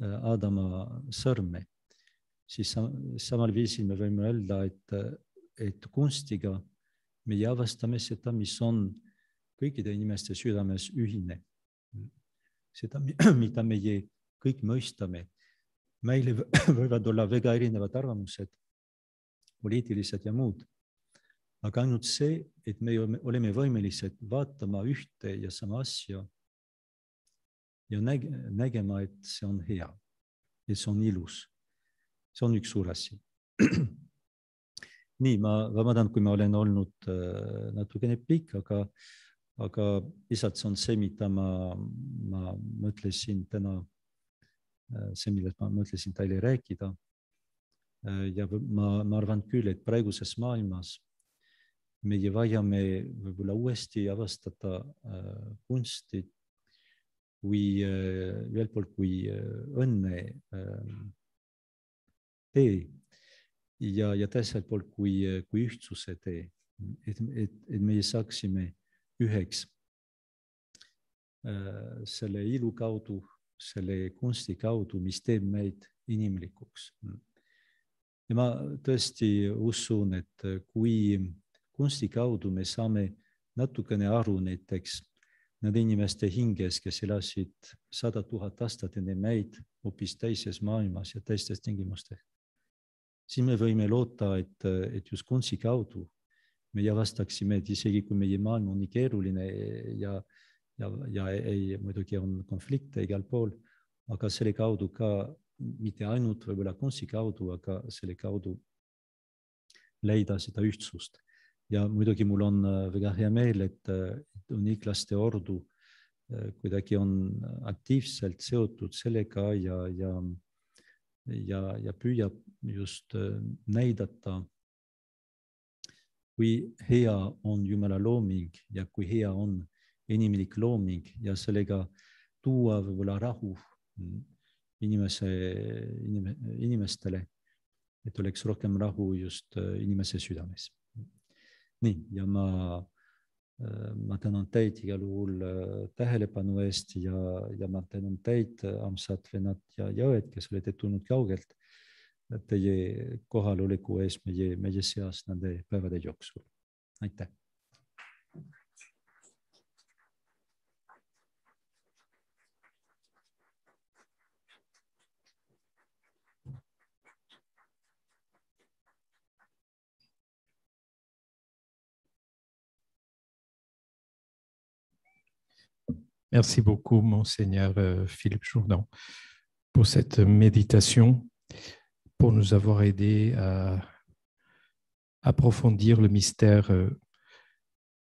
Äh, Aadama sõrme, siis samal viisil me võime öelda, et, et kunstiga meie avastame seda, mis on kõikide inimeste südames ühine. seda, mida meie kõik mõistame. meil võivad olla väga erinevad arvamused, poliitilised ja muud. aga ainult see, et me oleme võimelised vaatama ühte ja sama asja ja näg-, nägema, et see on hea, et see on ilus. see on üks suur asi. nii, ma vabandan, kui ma olen olnud äh, natukene pikk, aga, aga lihtsalt see on see, mida ma, ma mõtlesin täna, äh, see, millest ma mõtlesin teile rääkida. Äh, ja ma, ma arvan küll, et praeguses maailmas meie vajame võib-olla uuesti avastada kunstit kui äh, ühelt poolt, kui äh, õnne äh, tee ja, ja teiselt poolt kui, kui ühtsuse tee, et, et, et meie saaksime üheks selle ilu kaudu, selle kunsti kaudu, mis teeb meid inimlikuks. ja ma tõesti usun, et kui kunsti kaudu me saame natukene aru näiteks nende inimeste hinges, kes elasid sada tuhat aastat enne meid hoopis teises maailmas ja teistes tingimustes. siis me võime loota, et, et just kunsti kaudu me avastaksime, et isegi kui meie maailm on nii keeruline ja, ja, ja ei, muidugi on konflikte igal pool, aga selle kaudu ka mitte ainult võib-olla kunsti kaudu, aga selle kaudu leida seda ühtsust ja muidugi mul on äh, väga hea meel, et, äh, et uniklaste ordu äh, kuidagi on aktiivselt seotud sellega ja, ja, ja, ja püüab just näidata, kui hea on Jumala looming ja kui hea on inimlik looming ja sellega tuua võib-olla rahu mm, inimese inim,, inimestele, et oleks rohkem rahu just inimese südames nii ja ma äh, ma tänan teid igal juhul äh, tähelepanu eest ja, ja ma tänan teid, äh, armsad vennad ja, ja õed, kes olete tulnud kaugelt. Teie kohaloleku eest meie, meie seas nende päevade jooksul. aitäh Merci beaucoup, Monseigneur euh, Philippe Jourdan, pour cette méditation, pour nous avoir aidé à approfondir le mystère, euh,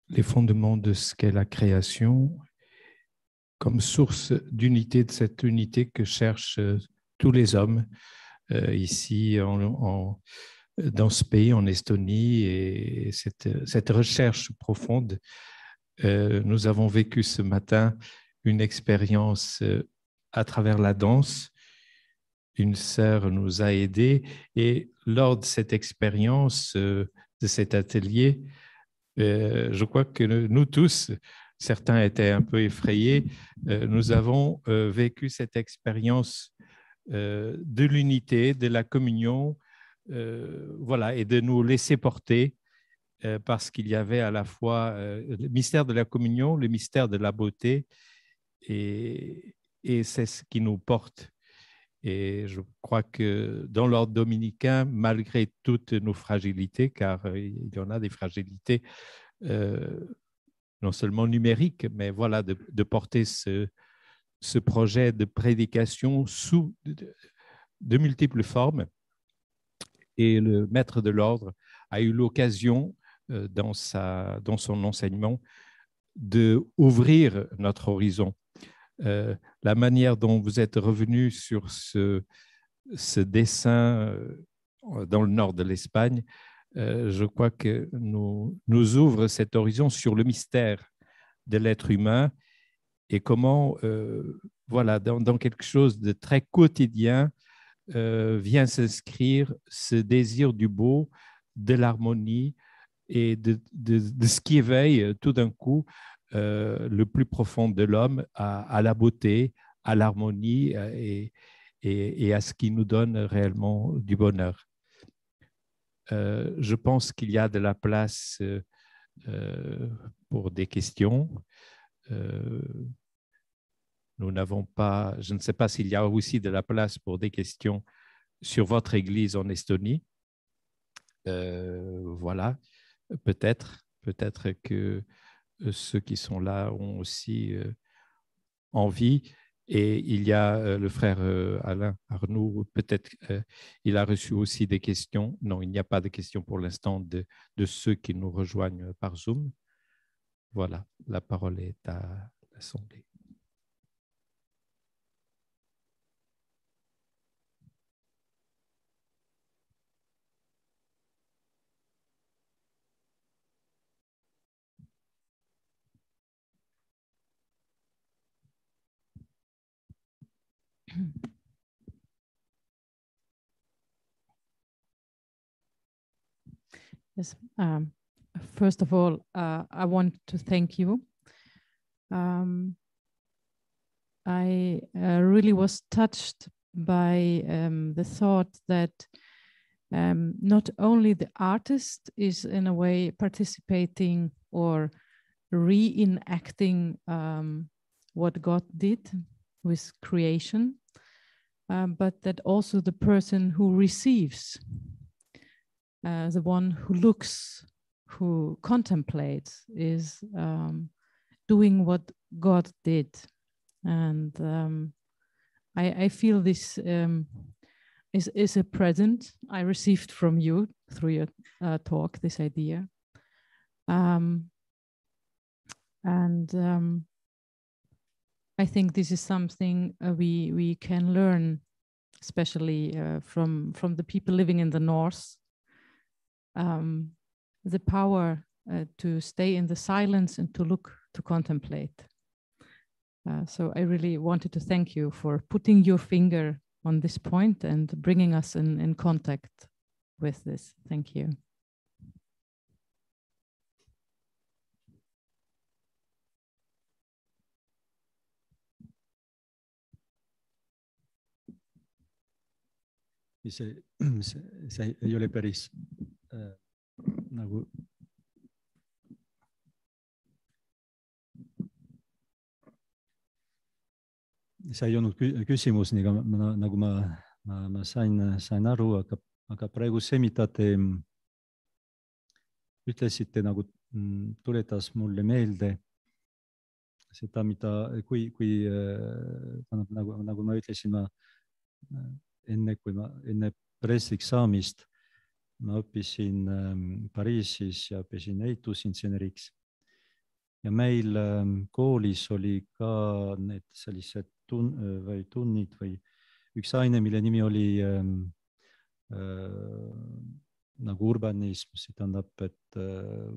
les fondements de ce qu'est la création, comme source d'unité, de cette unité que cherchent euh, tous les hommes ici dans ce pays, en Estonie, et cette recherche profonde euh, nous avons vécu ce matin une expérience euh, à travers la danse. Une sœur nous a aidés et lors de cette expérience, euh, de cet atelier, je crois que nous tous, certains étaient un peu effrayés, nous avons vécu cette expérience de l'unité, de la communion, voilà, et de nous laisser porter euh, parce qu'il y avait à la fois euh, le mystère de la communion, le mystère de la beauté, et, c'est ce qui nous porte. Et je crois que dans l'ordre dominicain, malgré toutes nos fragilités, car euh, il y en a des fragilités, non seulement numériques, mais voilà, de, porter ce, projet de prédication sous de multiples formes. Et le maître de l'ordre a eu l'occasion euh, dans, sa, dans son enseignement d'ouvrir notre horizon. Euh, la manière dont vous êtes revenu sur ce, ce dessin euh, dans le nord de l'Espagne, je crois que nous, nous ouvre cet horizon sur le mystère de l'être humain et comment, voilà, dans, dans, quelque chose de très quotidien, vient s'inscrire ce désir du beau, de l'harmonie, et de, ce qui éveille euh, tout d'un coup euh, le plus profond de l'homme à, la beauté, à l'harmonie euh, et, à ce qui nous donne réellement du bonheur. je pense qu'il y a de la place pour des questions. nous n'avons pas, je ne sais pas s'il y a aussi de la place pour des questions sur votre église en Estonie. voilà peut-être, peut-être que euh, ceux qui sont là ont aussi euh, envie. Et il y a euh, le frère Alain Arnoux, peut-être il a reçu aussi des questions. Non, il n'y a pas de questions pour l'instant de, de, ceux qui nous rejoignent par Zoom. Voilà, la parole est à l'Assemblée. Yes, um, first of all, uh, I want to thank you. Um, I uh, really was touched by um, the thought that um, not only the artist is in a way participating or reenacting um, what God did with creation, um, but that also the person who receives, uh, the one who looks, who contemplates, is um, doing what God did. And um, I, I, feel this um, is, is a present I received from you through your uh, talk, this idea. Um, and um, I think this is something uh, we we can learn, especially uh, from from the people living in the north. Um, the power uh, to stay in the silence and to look to contemplate. Uh, so I really wanted to thank you for putting your finger on this point and bringing us in, in contact with this. Thank you. ja see, see, see ei ole päris äh, nagu. see ei olnud küsimus, nii ma, nagu ma, ma, ma sain, sain aru, aga, aga praegu see, mida te ütlesite, nagu mm, tuletas mulle meelde seda, mida, kui, kui äh, nagu, nagu ma ütlesin, ma enne kui ma, enne presidendiks saamist ma õppisin ähm, Pariisis ja õppisin ehitusinseneriks. ja meil ähm, koolis oli ka need sellised tun- või tunnid või üks aine, mille nimi oli ähm, äh, nagu urbanism, see tähendab, et äh,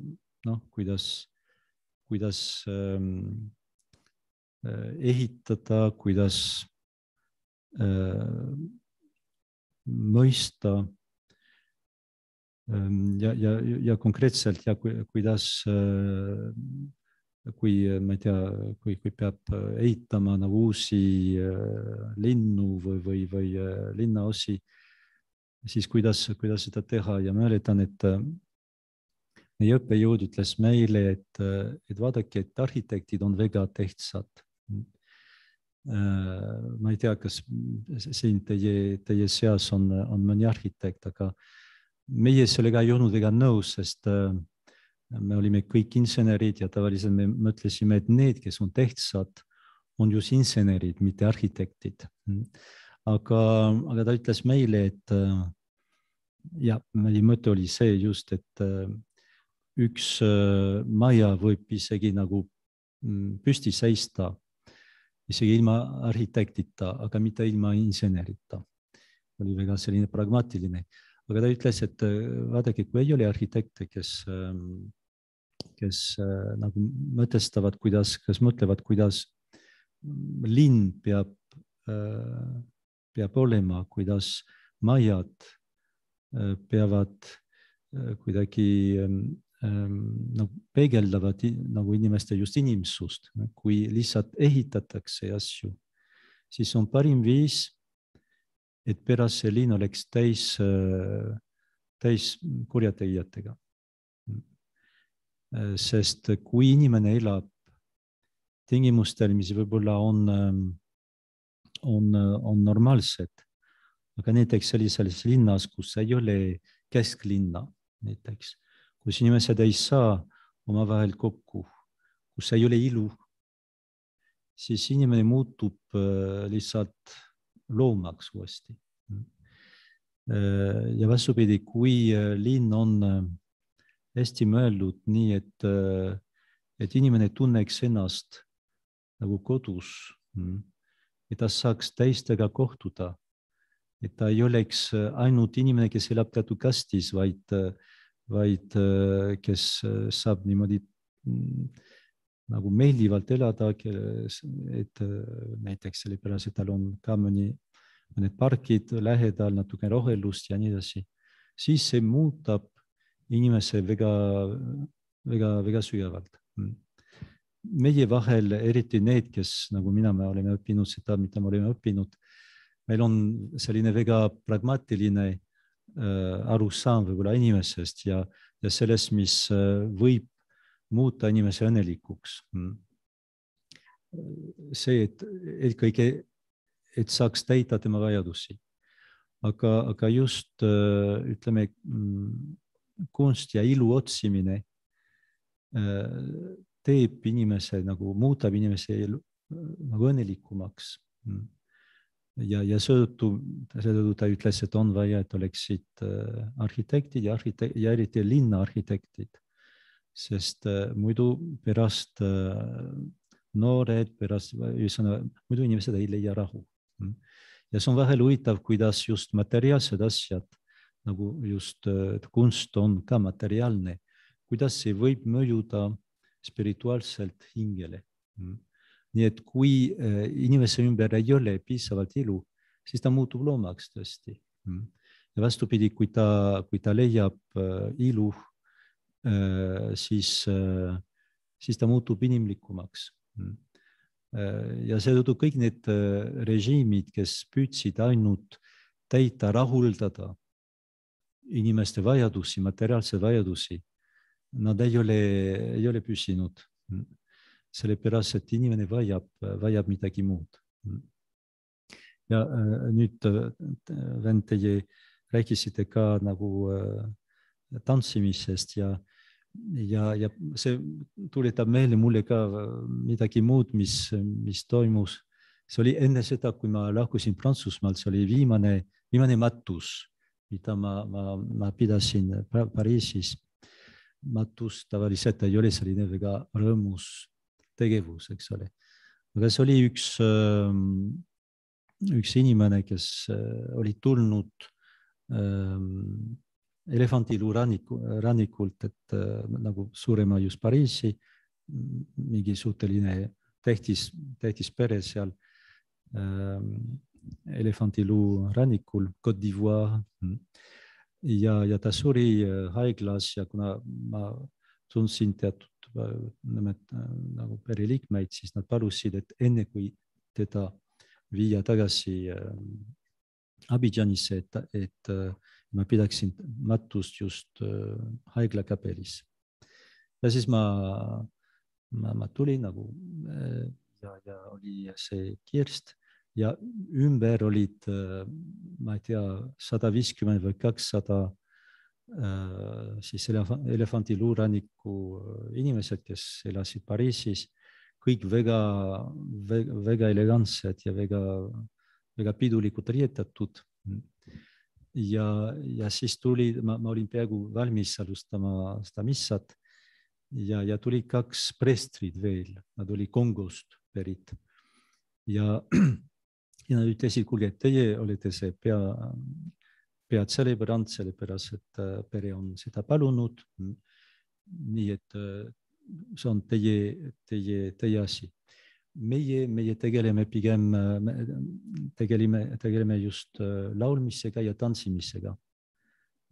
noh, kuidas, kuidas ähm, äh, ehitada, kuidas äh, mõista ähm, ja, ja, ja konkreetselt ja kuidas, äh, kui äh, ma ei tea, kui, kui peab äh, ehitama nagu uusi linnu või, või, või linnaosi, siis kuidas, kuidas seda teha ja mäletan, et meie õppejõud ütles meile, et, et vaadake, et arhitektid on väga tähtsad Äh, ma ei tea, kas siin teie, teie seas on, on mõni arhitekt, aga meie sellega ei olnud ega nõus, sest äh, me olime kõik insenerid ja tavaliselt me mõtlesime, et need, kes on tähtsad, on just insenerid, mitte arhitektid. aga, aga ta ütles meile, et äh, ja meie mõte oli see just, et üks maja võib isegi nagu mm, püsti seista isegi ilma arhitektita, aga mitte ilma insenerita. oli väga selline pragmaatiline, aga ta ütles, et äh, vaadake, kui ei ole arhitekte, kes, ähm, kes äh, nagu mõtestavad, kuidas, kes mõtlevad, kuidas linn peab, äh, peab olema, kuidas majad peavad kuidagi ähm, nagu peegeldavad nagu inimeste just inimsust, kui lihtsalt ehitatakse asju, siis on parim viis, et pärast see linn oleks täis, äh, täis kurjategijatega. Äh, sest kui inimene elab tingimustel, mis võib-olla on, ähm, on, on normaalsed, aga näiteks sellises linnas, kus ei ole kesklinna näiteks kus inimesed ei saa omavahel kokku, kus ei ole ilu, siis inimene muutub äh, lihtsalt loomaks uuesti. Äh, ja vastupidi, kui äh, linn on hästi mõeldud nii, et, et inimene tunneks ennast nagu kodus, et mm, ta saaks teistega kohtuda, et ta ei oleks ainult inimene, kes elab teatud kastis, vaid äh, vaid äh, kes äh, saab niimoodi mm, nagu meeldivalt elada, et äh, näiteks sellepärast, et tal on ka mõni, mõned pargid lähedal, natuke rohelust ja nii edasi, siis see muudab inimese väga, väga, väga sügavalt. meie vahel, eriti need, kes nagu mina, me oleme õppinud seda, mida me oleme õppinud, meil on selline väga pragmaatiline Äh, arusaam võib-olla inimesest ja, ja sellest, mis äh, võib muuta inimese õnnelikuks. see, et eelkõige, et saaks täita tema vajadusi. aga, aga just äh, ütleme, mm, kunst ja ilu otsimine teeb inimese nagu, muudab inimese elu nagu õnnelikumaks ja, ja seetõttu, seetõttu ta ütles, et on vaja, et oleksid äh, arhitektid ja arhitek- ja eriti linnaarhitektid, sest äh, muidu pärast äh, noored, pärast ühesõnaga muidu inimesed ei leia rahu. Hm. ja see on vahel huvitav, kuidas just materiaalsed asjad nagu just kunst on ka materiaalne, kuidas see võib mõjuda spirituaalselt hingele mm nii et kui eh, inimese ümber ei ole piisavalt elu, siis ta muutub loomaks tõesti. Mm. ja vastupidi, kui ta, kui ta leiab eh, ilu, eh, siis, siis ta muutub inimlikumaks. Mm. ja seetõttu kõik need režiimid, kes püüdsid ainult täita, rahuldada inimeste vajadusi, materiaalseid vajadusi, nad ei ole, ei ole püsinud mm sellepärast et inimene vajab, vajab midagi muud. ja äh, nüüd äh, vend, teie rääkisite ka nagu äh, tantsimisest ja, ja, ja see tuletab meelde mulle ka midagi muud, mis, mis toimus. see oli enne seda, kui ma lahkusin Prantsusmaalt, see oli viimane, viimane matus, mida ma, ma, ma pidasin Pariisis matus tavaliselt ei ole selline väga rõõmus tegevus, eks ole. aga see oli üks, ähm, üks inimene, kes äh, oli tulnud ähm, elefantiluu ranniku, rannikult, et äh, nagu suurema just Pariisi, mingi suhteline tähtis, tähtis pere seal ähm, elefantiluu rannikul, Côte d'Ivoire. ja, ja ta suri äh, haiglas ja kuna ma tundsin teatud äh, nimetame äh, nagu pereliikmeid, siis nad palusid, et enne kui teda viia tagasi äh, Abidjanisse, et, et ma pidaksin matust just haigla kapelis. ja siis ma, ma, ma tulin nagu ja, ja oli see kirst ja ümber olid, ma ei tea, sada viiskümmend või kakssada Äh, siis elef elefandiluuränniku äh, inimesed, kes elasid Pariisis, kõik väga, väga, väga elegantsed ja väga, väga pidulikult riietatud. ja, ja siis tuli, ma, ma olin peaaegu valmis alustama seda missat ja, ja tuli kaks preestrit veel, nad olid Kongost pärit ja, ja nad ütlesid, kuulge, teie olete see pea, pead sellepärast, sellepärast et äh, pere on seda palunud. nii et äh, see on teie, teie, teie asi. meie, meie tegeleme pigem, äh, tegeleme, tegeleme just laulmisega ja tantsimisega.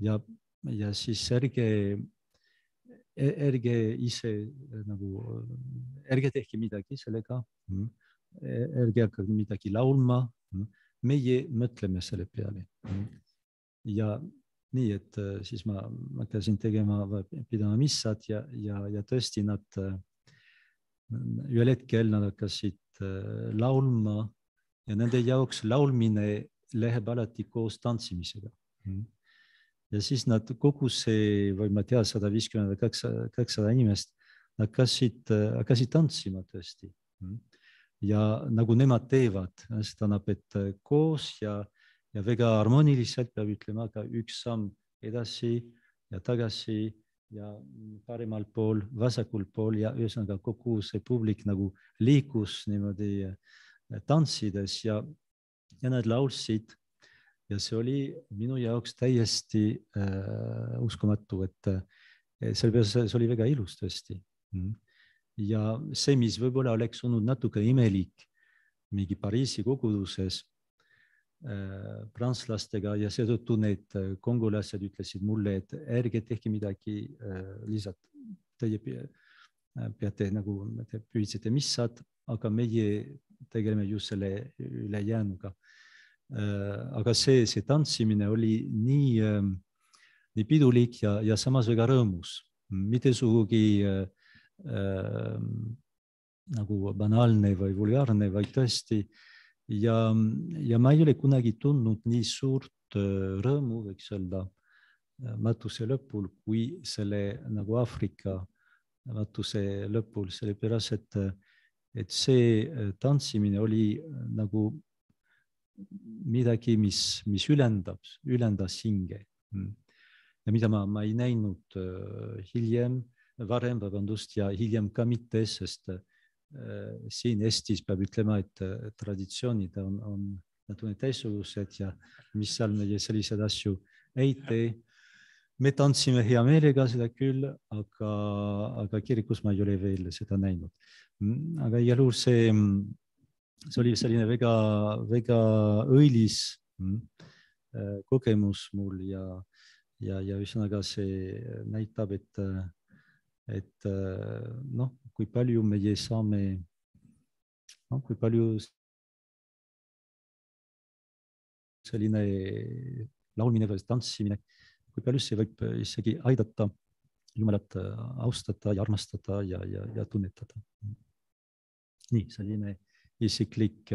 ja, ja siis ärge, e, ärge ise nagu, ärge tehke midagi sellega. Mm. E, ärge hakake midagi laulma. Mm. meie mõtleme selle peale mm ja nii, et äh, siis ma hakkasin tegema, pidama missat ja, ja, ja tõesti nad äh, ühel hetkel nad hakkasid äh, laulma ja nende jaoks laulmine läheb alati koos tantsimisega mm.. ja siis nad kogu see, või ma ei tea, sada viiskümmend või kakssada, kakssada inimest hakkasid, hakkasid tantsima tõesti mm.. ja nagu nemad teevad, see tähendab, et koos ja äh, ja väga harmooniliselt peab ütlema ka üks samm edasi ja tagasi ja paremal pool, vasakul pool ja ühesõnaga kogu see publik nagu liikus niimoodi äh, tantsides ja, ja nad laulsid. ja see oli minu jaoks täiesti äh, uskumatu, et äh, sellepärast see oli väga ilus tõesti mm.. ja see, mis võib-olla oleks olnud natuke imelik mingi Pariisi koguduses Äh, prantslastega ja seetõttu need äh, kongolased ütlesid mulle, et ärge tehke midagi äh, lihtsalt teie peate nagu, te püüdsite, mis saad, aga meie tegeleme just selle ülejäänuga. aga see, see tantsimine oli nii, ähm, nii pidulik ja, ja samas väga rõõmus, mitte sugugi äh, nagu banaalne või vulgaarne, vaid tõesti äh, ja, ja ma ei ole kunagi tundnud nii suurt äh, rõõmu, võiks öelda, äh, matuse lõpul, kui selle nagu Aafrika matuse lõpul, sellepärast et, et see äh, tantsimine oli nagu midagi, mis, mis ülendab, ülendas hinge. Mm. ja mida ma, ma ei näinud hiljem, varem, vabandust, ja hiljem ka mitte, sest äh, Äh, siin Eestis peab ütlema, et äh, traditsioonid on, on natukene teistsugused ja mis seal meie selliseid asju ei tee. me tantsime hea meelega seda küll, aga, aga kirikus ma ei ole veel seda näinud. Mm, aga igal juhul see, see oli selline väga, väga õilis mm, äh, kogemus mul ja, ja, ja ühesõnaga see näitab, et et noh, kui palju meie saame, noh, kui palju selline laulmine või tantsimine, kui palju euh, see võib isegi aidata Jumalat euh, austada ja armastada ja, ja, ja tunnetada. nii, selline isiklik,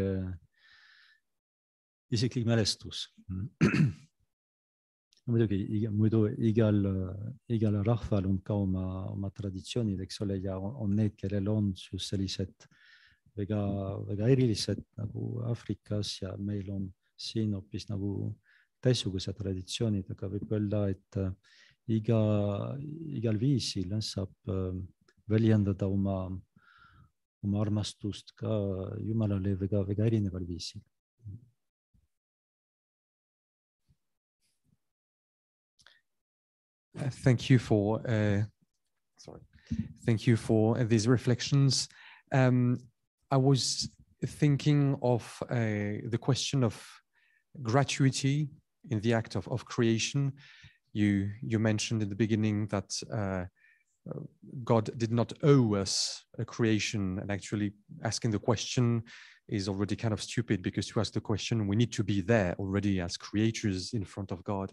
isiklik euh, mälestus mm.. muidugi muidu igal, igal rahval on ka oma, oma traditsioonid, eks ole, ja on, on need, kellel on just sellised väga, väga erilised nagu Aafrikas ja meil on siin hoopis nagu teistsugused traditsioonid, aga võib öelda, et äh, iga, igal viisil saab äh, väljendada oma, oma armastust ka Jumalale väga, väga erineval viisil Uh, thank you for uh, sorry. Thank you for uh, these reflections. Um, I was thinking of the question of gratuity in the act of, of creation. You you mentioned in the beginning that. God did not owe us a creation. And actually, asking the question is already kind of stupid because to ask the question, we need to be there already as creatures in front of God.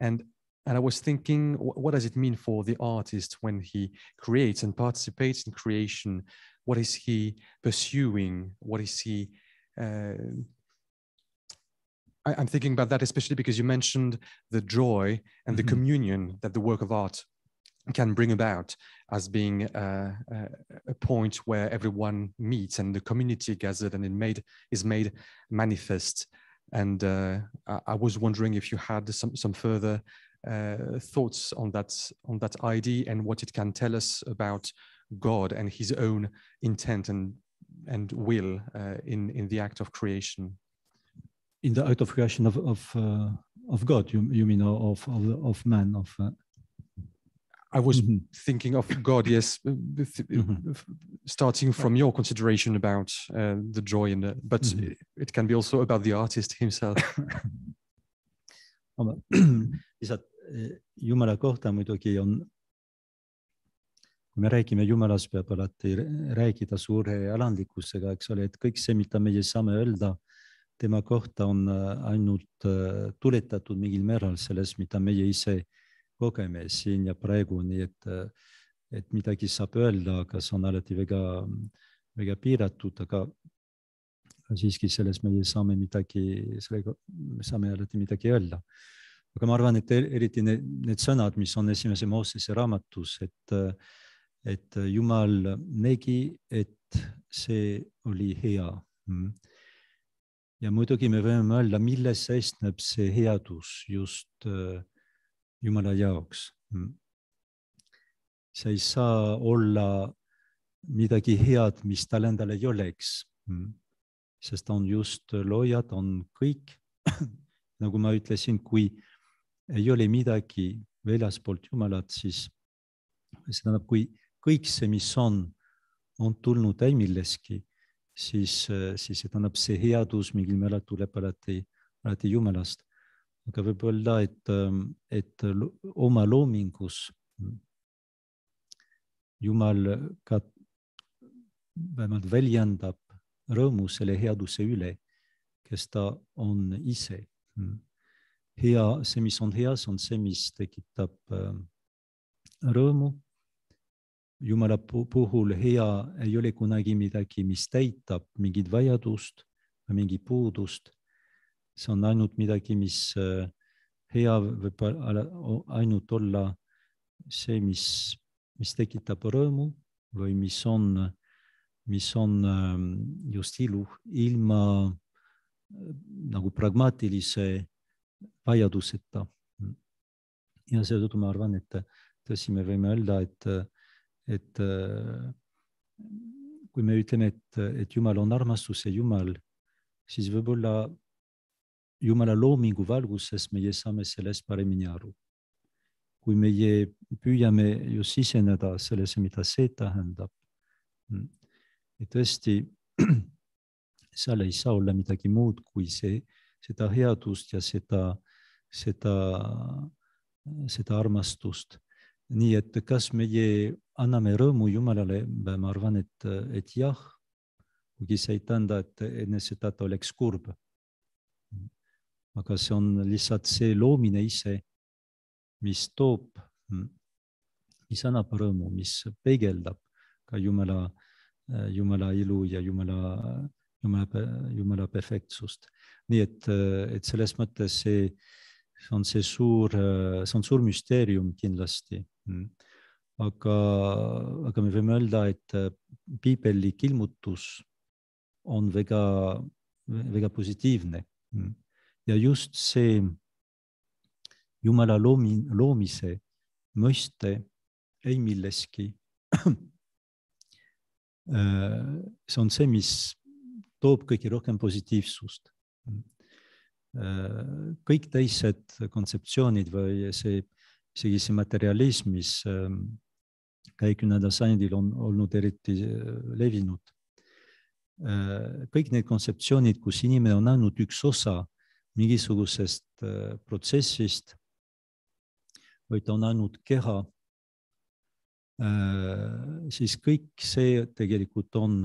And and I was thinking, what does it mean for the artist when he creates and participates in creation? What is he pursuing? What is he? Uh, I, am thinking about that especially because you mentioned the joy and the mm-hmm. communion that the work of art can bring about as being uh, uh a point where everyone meets and the community gathered and it made is made manifest. And uh, I was wondering if you had some some further uh, thoughts on that on that idea and what it can tell us about God and His own intent and and will uh, in in the act of creation. In the act of creation of of uh, of God, you you mean of of of man of. Uh? I was mm -hmm. thinking of God, yes, mm -hmm. starting from your consideration about the joy in the, but mm -hmm. it can be also about the artist himself. aga lihtsalt eh, Jumala kohta muidugi on, kui me räägime Jumalast, peab alati rääkida suure alandlikkusega, eks ole, et kõik see, mida meie saame öelda tema kohta, on eh, ainult eh, tuletatud mingil määral sellest, mida meie ise kogeme siin ja praegu, nii et, et midagi saab öelda, aga see on alati väga, väga piiratud, aga siiski selles meie saame midagi, sellega me saame alati midagi öelda. aga ma arvan, et eriti need, need sõnad, mis on esimese Moosese raamatus, et, et Jumal nägi, et see oli hea mm.. ja muidugi me võime mõelda, milles seisneb see headus just Jumala jaoks mm.. see ei saa olla midagi head, mis tal endal ei oleks mm sest ta on just looja, ta on kõik nagu ma ütlesin, kui ei ole midagi väljaspoolt Jumalat, siis see tähendab, kui kõik see, mis on, on tulnud ei millestki, siis, siis see tähendab, see headus mingil määral tuleb alati, alati Jumalast. aga võib öelda, et, et oma loomingus Jumal ka vähemalt väljendab rõõmus selle headuse üle, kes ta on ise. hea, see, mis on heas, on see, mis tekitab äh, rõõmu. jumala puhul hea ei ole kunagi midagi, mis täitab mingit vajadust või mingit puudust. see on ainult midagi, mis äh, hea võib ainult olla see, mis, mis tekitab rõõmu või mis on mis on ähm, just ilu ilma äh, nagu pragmaatilise vajaduseta. ja seetõttu ma arvan, et tõsi, me võime öelda, et, et äh, kui me ütleme, et, et Jumal on armastuse Jumal, siis võib-olla Jumala loomingu valguses meie saame sellest paremini aru. kui meie püüame ju siseneda sellesse, mida see tähendab ja tõesti, seal ei saa olla midagi muud kui see, seda headust ja seda, seda, seda armastust. nii et kas meie anname rõõmu Jumalale, ma arvan, et, et jah, kuigi see ei tähenda, et enne seda ta oleks kurb. aga see on lihtsalt see loomine ise, mis toob, mis annab rõõmu, mis peegeldab ka Jumala äh, Jumala ilu ja Jumala, Jumala, Jumala perfektsust. nii et, et selles mõttes see, see on see suur, see on suur müsteerium kindlasti. aga, aga me võime öelda, et piibellik ilmutus on väga, väga positiivne. ja just see Jumala loomi, loomise mõiste ei milleski see on see, mis toob kõige rohkem positiivsust. kõik teised kontseptsioonid või see, isegi see materialism, mis ähm, kahekümnendal sajandil on olnud eriti äh, levinud. Äh, kõik need kontseptsioonid, kus inimene on ainult üks osa mingisugusest äh, protsessist või ta on ainult keha Äh, siis kõik see tegelikult on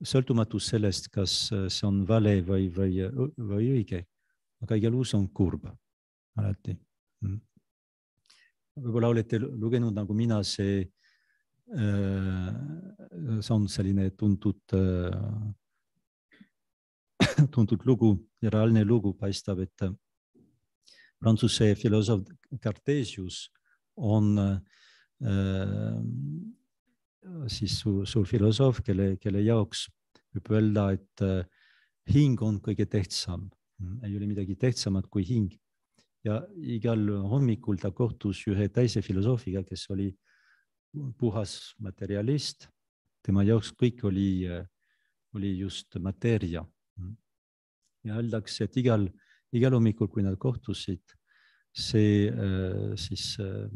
sõltumatus sellest, kas äh, see on vale või, või, või õige. aga igal juhul on kurb alati. Mm. võib-olla olete lugenud nagu mina, see, äh, see on selline tuntud, tuntud lugu, reaalne lugu paistab, et Prantsuse filosoof Cartesius on äh, Ehm, siis su, su filosoof, kelle, kelle jaoks võib öelda, et eh, hing on kõige tähtsam, ei ole midagi tähtsamat kui hing. ja igal hommikul ta kohtus ühe teise filosoofiga, kes oli puhas materjalist, tema jaoks kõik oli, eh, oli just mateeria. ja öeldakse, et igal, igal hommikul, kui nad kohtusid see äh, siis, äh,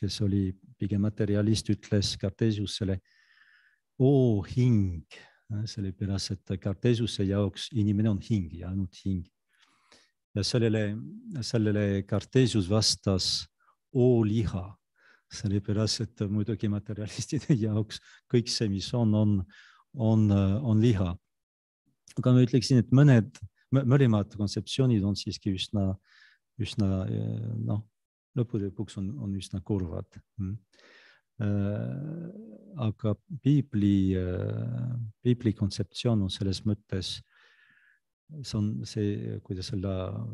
kes oli pigem materialist, ütles Cartesiusele, oo hing, äh, sellepärast et Cartesiuse jaoks inimene on hing ja ainult hing. ja sellele, sellele Cartesius vastas oo liha, sellepärast et muidugi materialistide jaoks kõik see, mis on, on, on, on liha. aga ma ütleksin, et mõned, mõlemad kontseptsioonid on siiski üsna äh, üsna eh, noh, lõppude lõpuks on, on üsna kurvad mm.. Eh, aga piibli, eh, piibli kontseptsioon on selles mõttes, see on see, kuidas selle,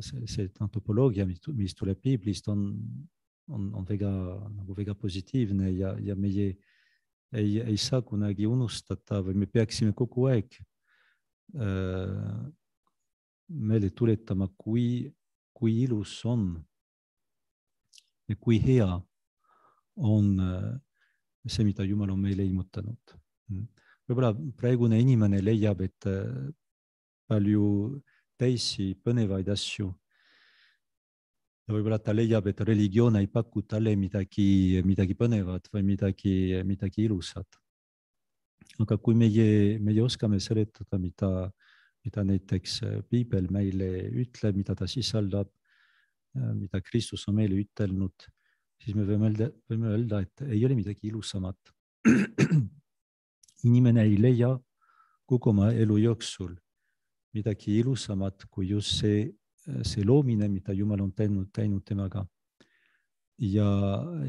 see, see noh, topoloogia, mis tuleb piiblist, on, on, on väga nagu väga positiivne ja, ja meie ei, ei, ei saa kunagi unustada või me peaksime kogu aeg meelde tuletama, kui kui ilus on ja kui hea on äh, see, mida Jumal on meile ilmutanud. võib-olla praegune inimene leiab, et äh, palju teisi põnevaid asju. ja võib-olla ta leiab, et religioon ei paku talle midagi, midagi põnevat või midagi, midagi ilusat. aga kui meie, meie oskame seletada, mida, mida mida näiteks äh, piibel meile ütleb, mida ta sisaldab, äh, mida Kristus on meile ütelnud, siis me võime öelda, võime öelda, et ei ole midagi ilusamat. inimene ei leia kogu oma elu jooksul midagi ilusamat kui just see, äh, see loomine, mida Jumal on teinud, teinud temaga. ja,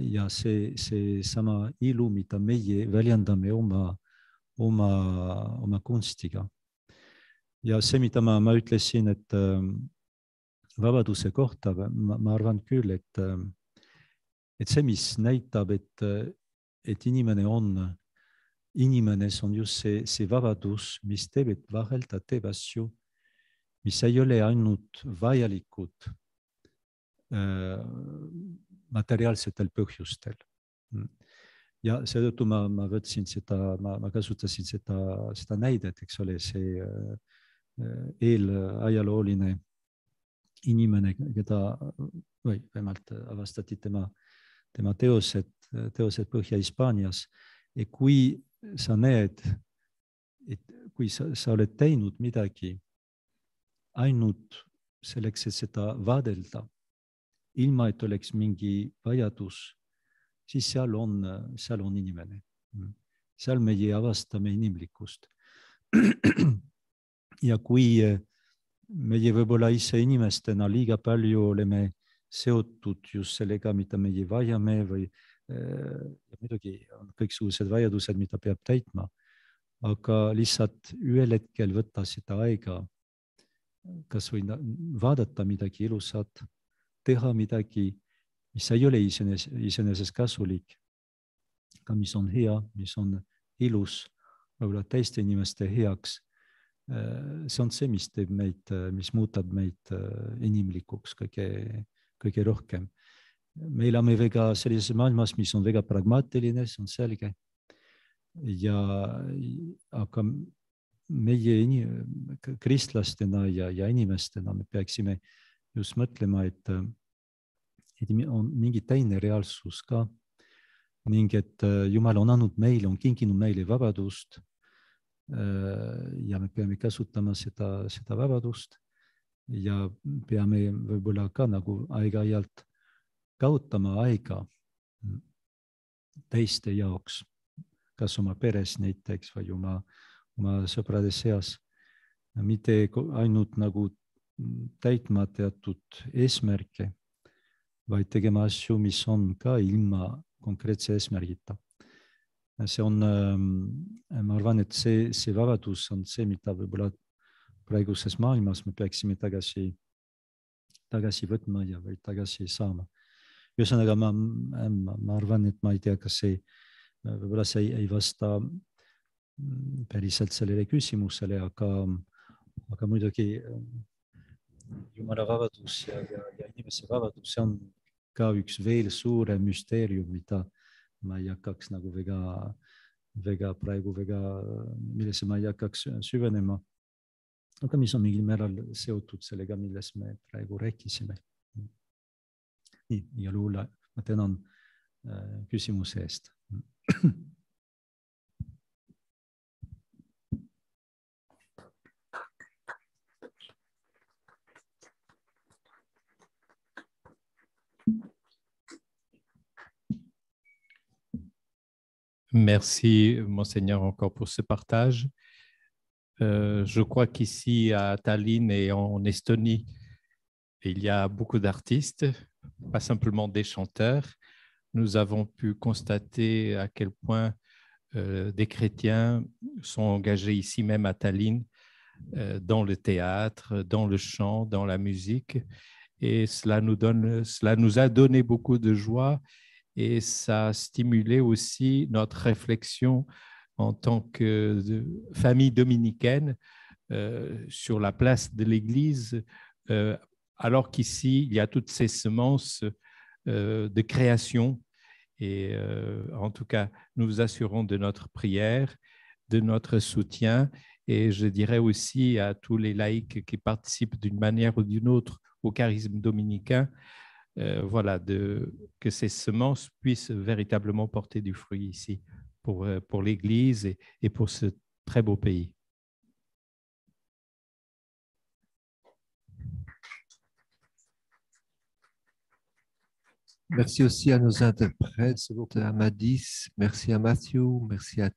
ja see, seesama ilu, mida meie väljendame oma, oma, oma kunstiga ja see, mida ma, ma ütlesin, et ähm, vabaduse kohta ma, ma arvan küll, et, ähm, et see, mis näitab, et, äh, et inimene on, inimenes on just see, see vabadus, mis teeb, et vahel ta teeb asju, mis ei ole ainult vajalikud äh, materiaalsetel põhjustel ja seetõttu ma, ma võtsin seda, ma, ma kasutasin seda, seda näidet, eks ole, see äh, eelajalooline inimene, keda või vähemalt avastati tema, tema teosed, teosed Põhja-Hispaanias. ja kui sa näed, et kui sa, sa oled teinud midagi ainult selleks, et seda vaadelda, ilma et oleks mingi vajadus, siis seal on, seal on inimene. seal meie avastame inimlikkust ja kui eh, meie võib-olla ise inimestena liiga palju oleme seotud just sellega, mida meie vajame või eh, muidugi on kõiksugused vajadused, mida peab täitma, aga lihtsalt ühel hetkel võtta seda aega, kasvõi vaadata midagi ilusat, teha midagi, mis ei ole iseenes, iseenesest kasulik, aga mis on hea, mis on ilus, võib-olla teiste inimeste heaks Äh, see on see, mis teeb meid, äh, mis muudab meid äh, inimlikuks kõige, kõige rohkem. me elame väga sellises maailmas, mis on väga pragmaatiline, see on selge. ja, aga meie inim-, kristlastena ja, ja inimestena me peaksime just mõtlema, et, et on mingi teine reaalsus ka ning et Jumal on andnud meile, on kinginud meile vabadust Äh, ja me peame kasutama seda, seda vabadust ja peame võib-olla ka nagu aeg-ajalt kaotama aega teiste jaoks, kas oma peres näiteks või oma, oma sõprade seas. mitte ainult nagu täitma teatud eesmärke, vaid tegema asju, mis on ka ilma konkreetse eesmärgita see on, ähm, äh, ma arvan, et see, see vabadus on see, mida võib-olla praeguses maailmas me peaksime tagasi, tagasi võtma ja veel tagasi saama. ühesõnaga ma, äh, ma, ma arvan, et ma ei tea, kas see, äh, võib-olla see ei, ei vasta mm, päriselt sellele küsimusele, aga, aga muidugi jumala vabadus ja, ja, ja inimese vabadus, see on ka üks veel suurem müsteerium, mida äh, ma ei hakkaks nagu väga, väga praegu väga, millesse ma ei hakkaks süvenema. aga mis on mingil määral seotud sellega, millest me praegu rääkisime. nii, igal juhul ma tänan äh, küsimuse eest. Merci, Monseigneur, encore pour ce partage. Euh, je crois qu'ici, à Tallinn et en Estonie, il y a beaucoup d'artistes, pas simplement des chanteurs. Nous avons pu constater à quel point euh, des chrétiens sont engagés ici même à Tallinn euh, dans le théâtre, dans le chant, dans la musique. Et cela nous, donne, cela nous a donné beaucoup de joie et ça a stimulé aussi notre réflexion en tant que famille dominicaine euh, sur la place de l'Église, euh, alors qu'ici, il y a toutes ces semences euh, de création. Et en tout cas, nous vous assurons de notre prière, de notre soutien, et je dirais aussi à tous les laïcs qui participent d'une manière ou d'une autre au charisme dominicain, euh, voilà, de, que ces semences puissent véritablement porter du fruit ici pour, euh, pour l'Église et, pour ce très beau pays. Merci aussi à nos interprètes, à Amadis, merci à Mathieu, merci à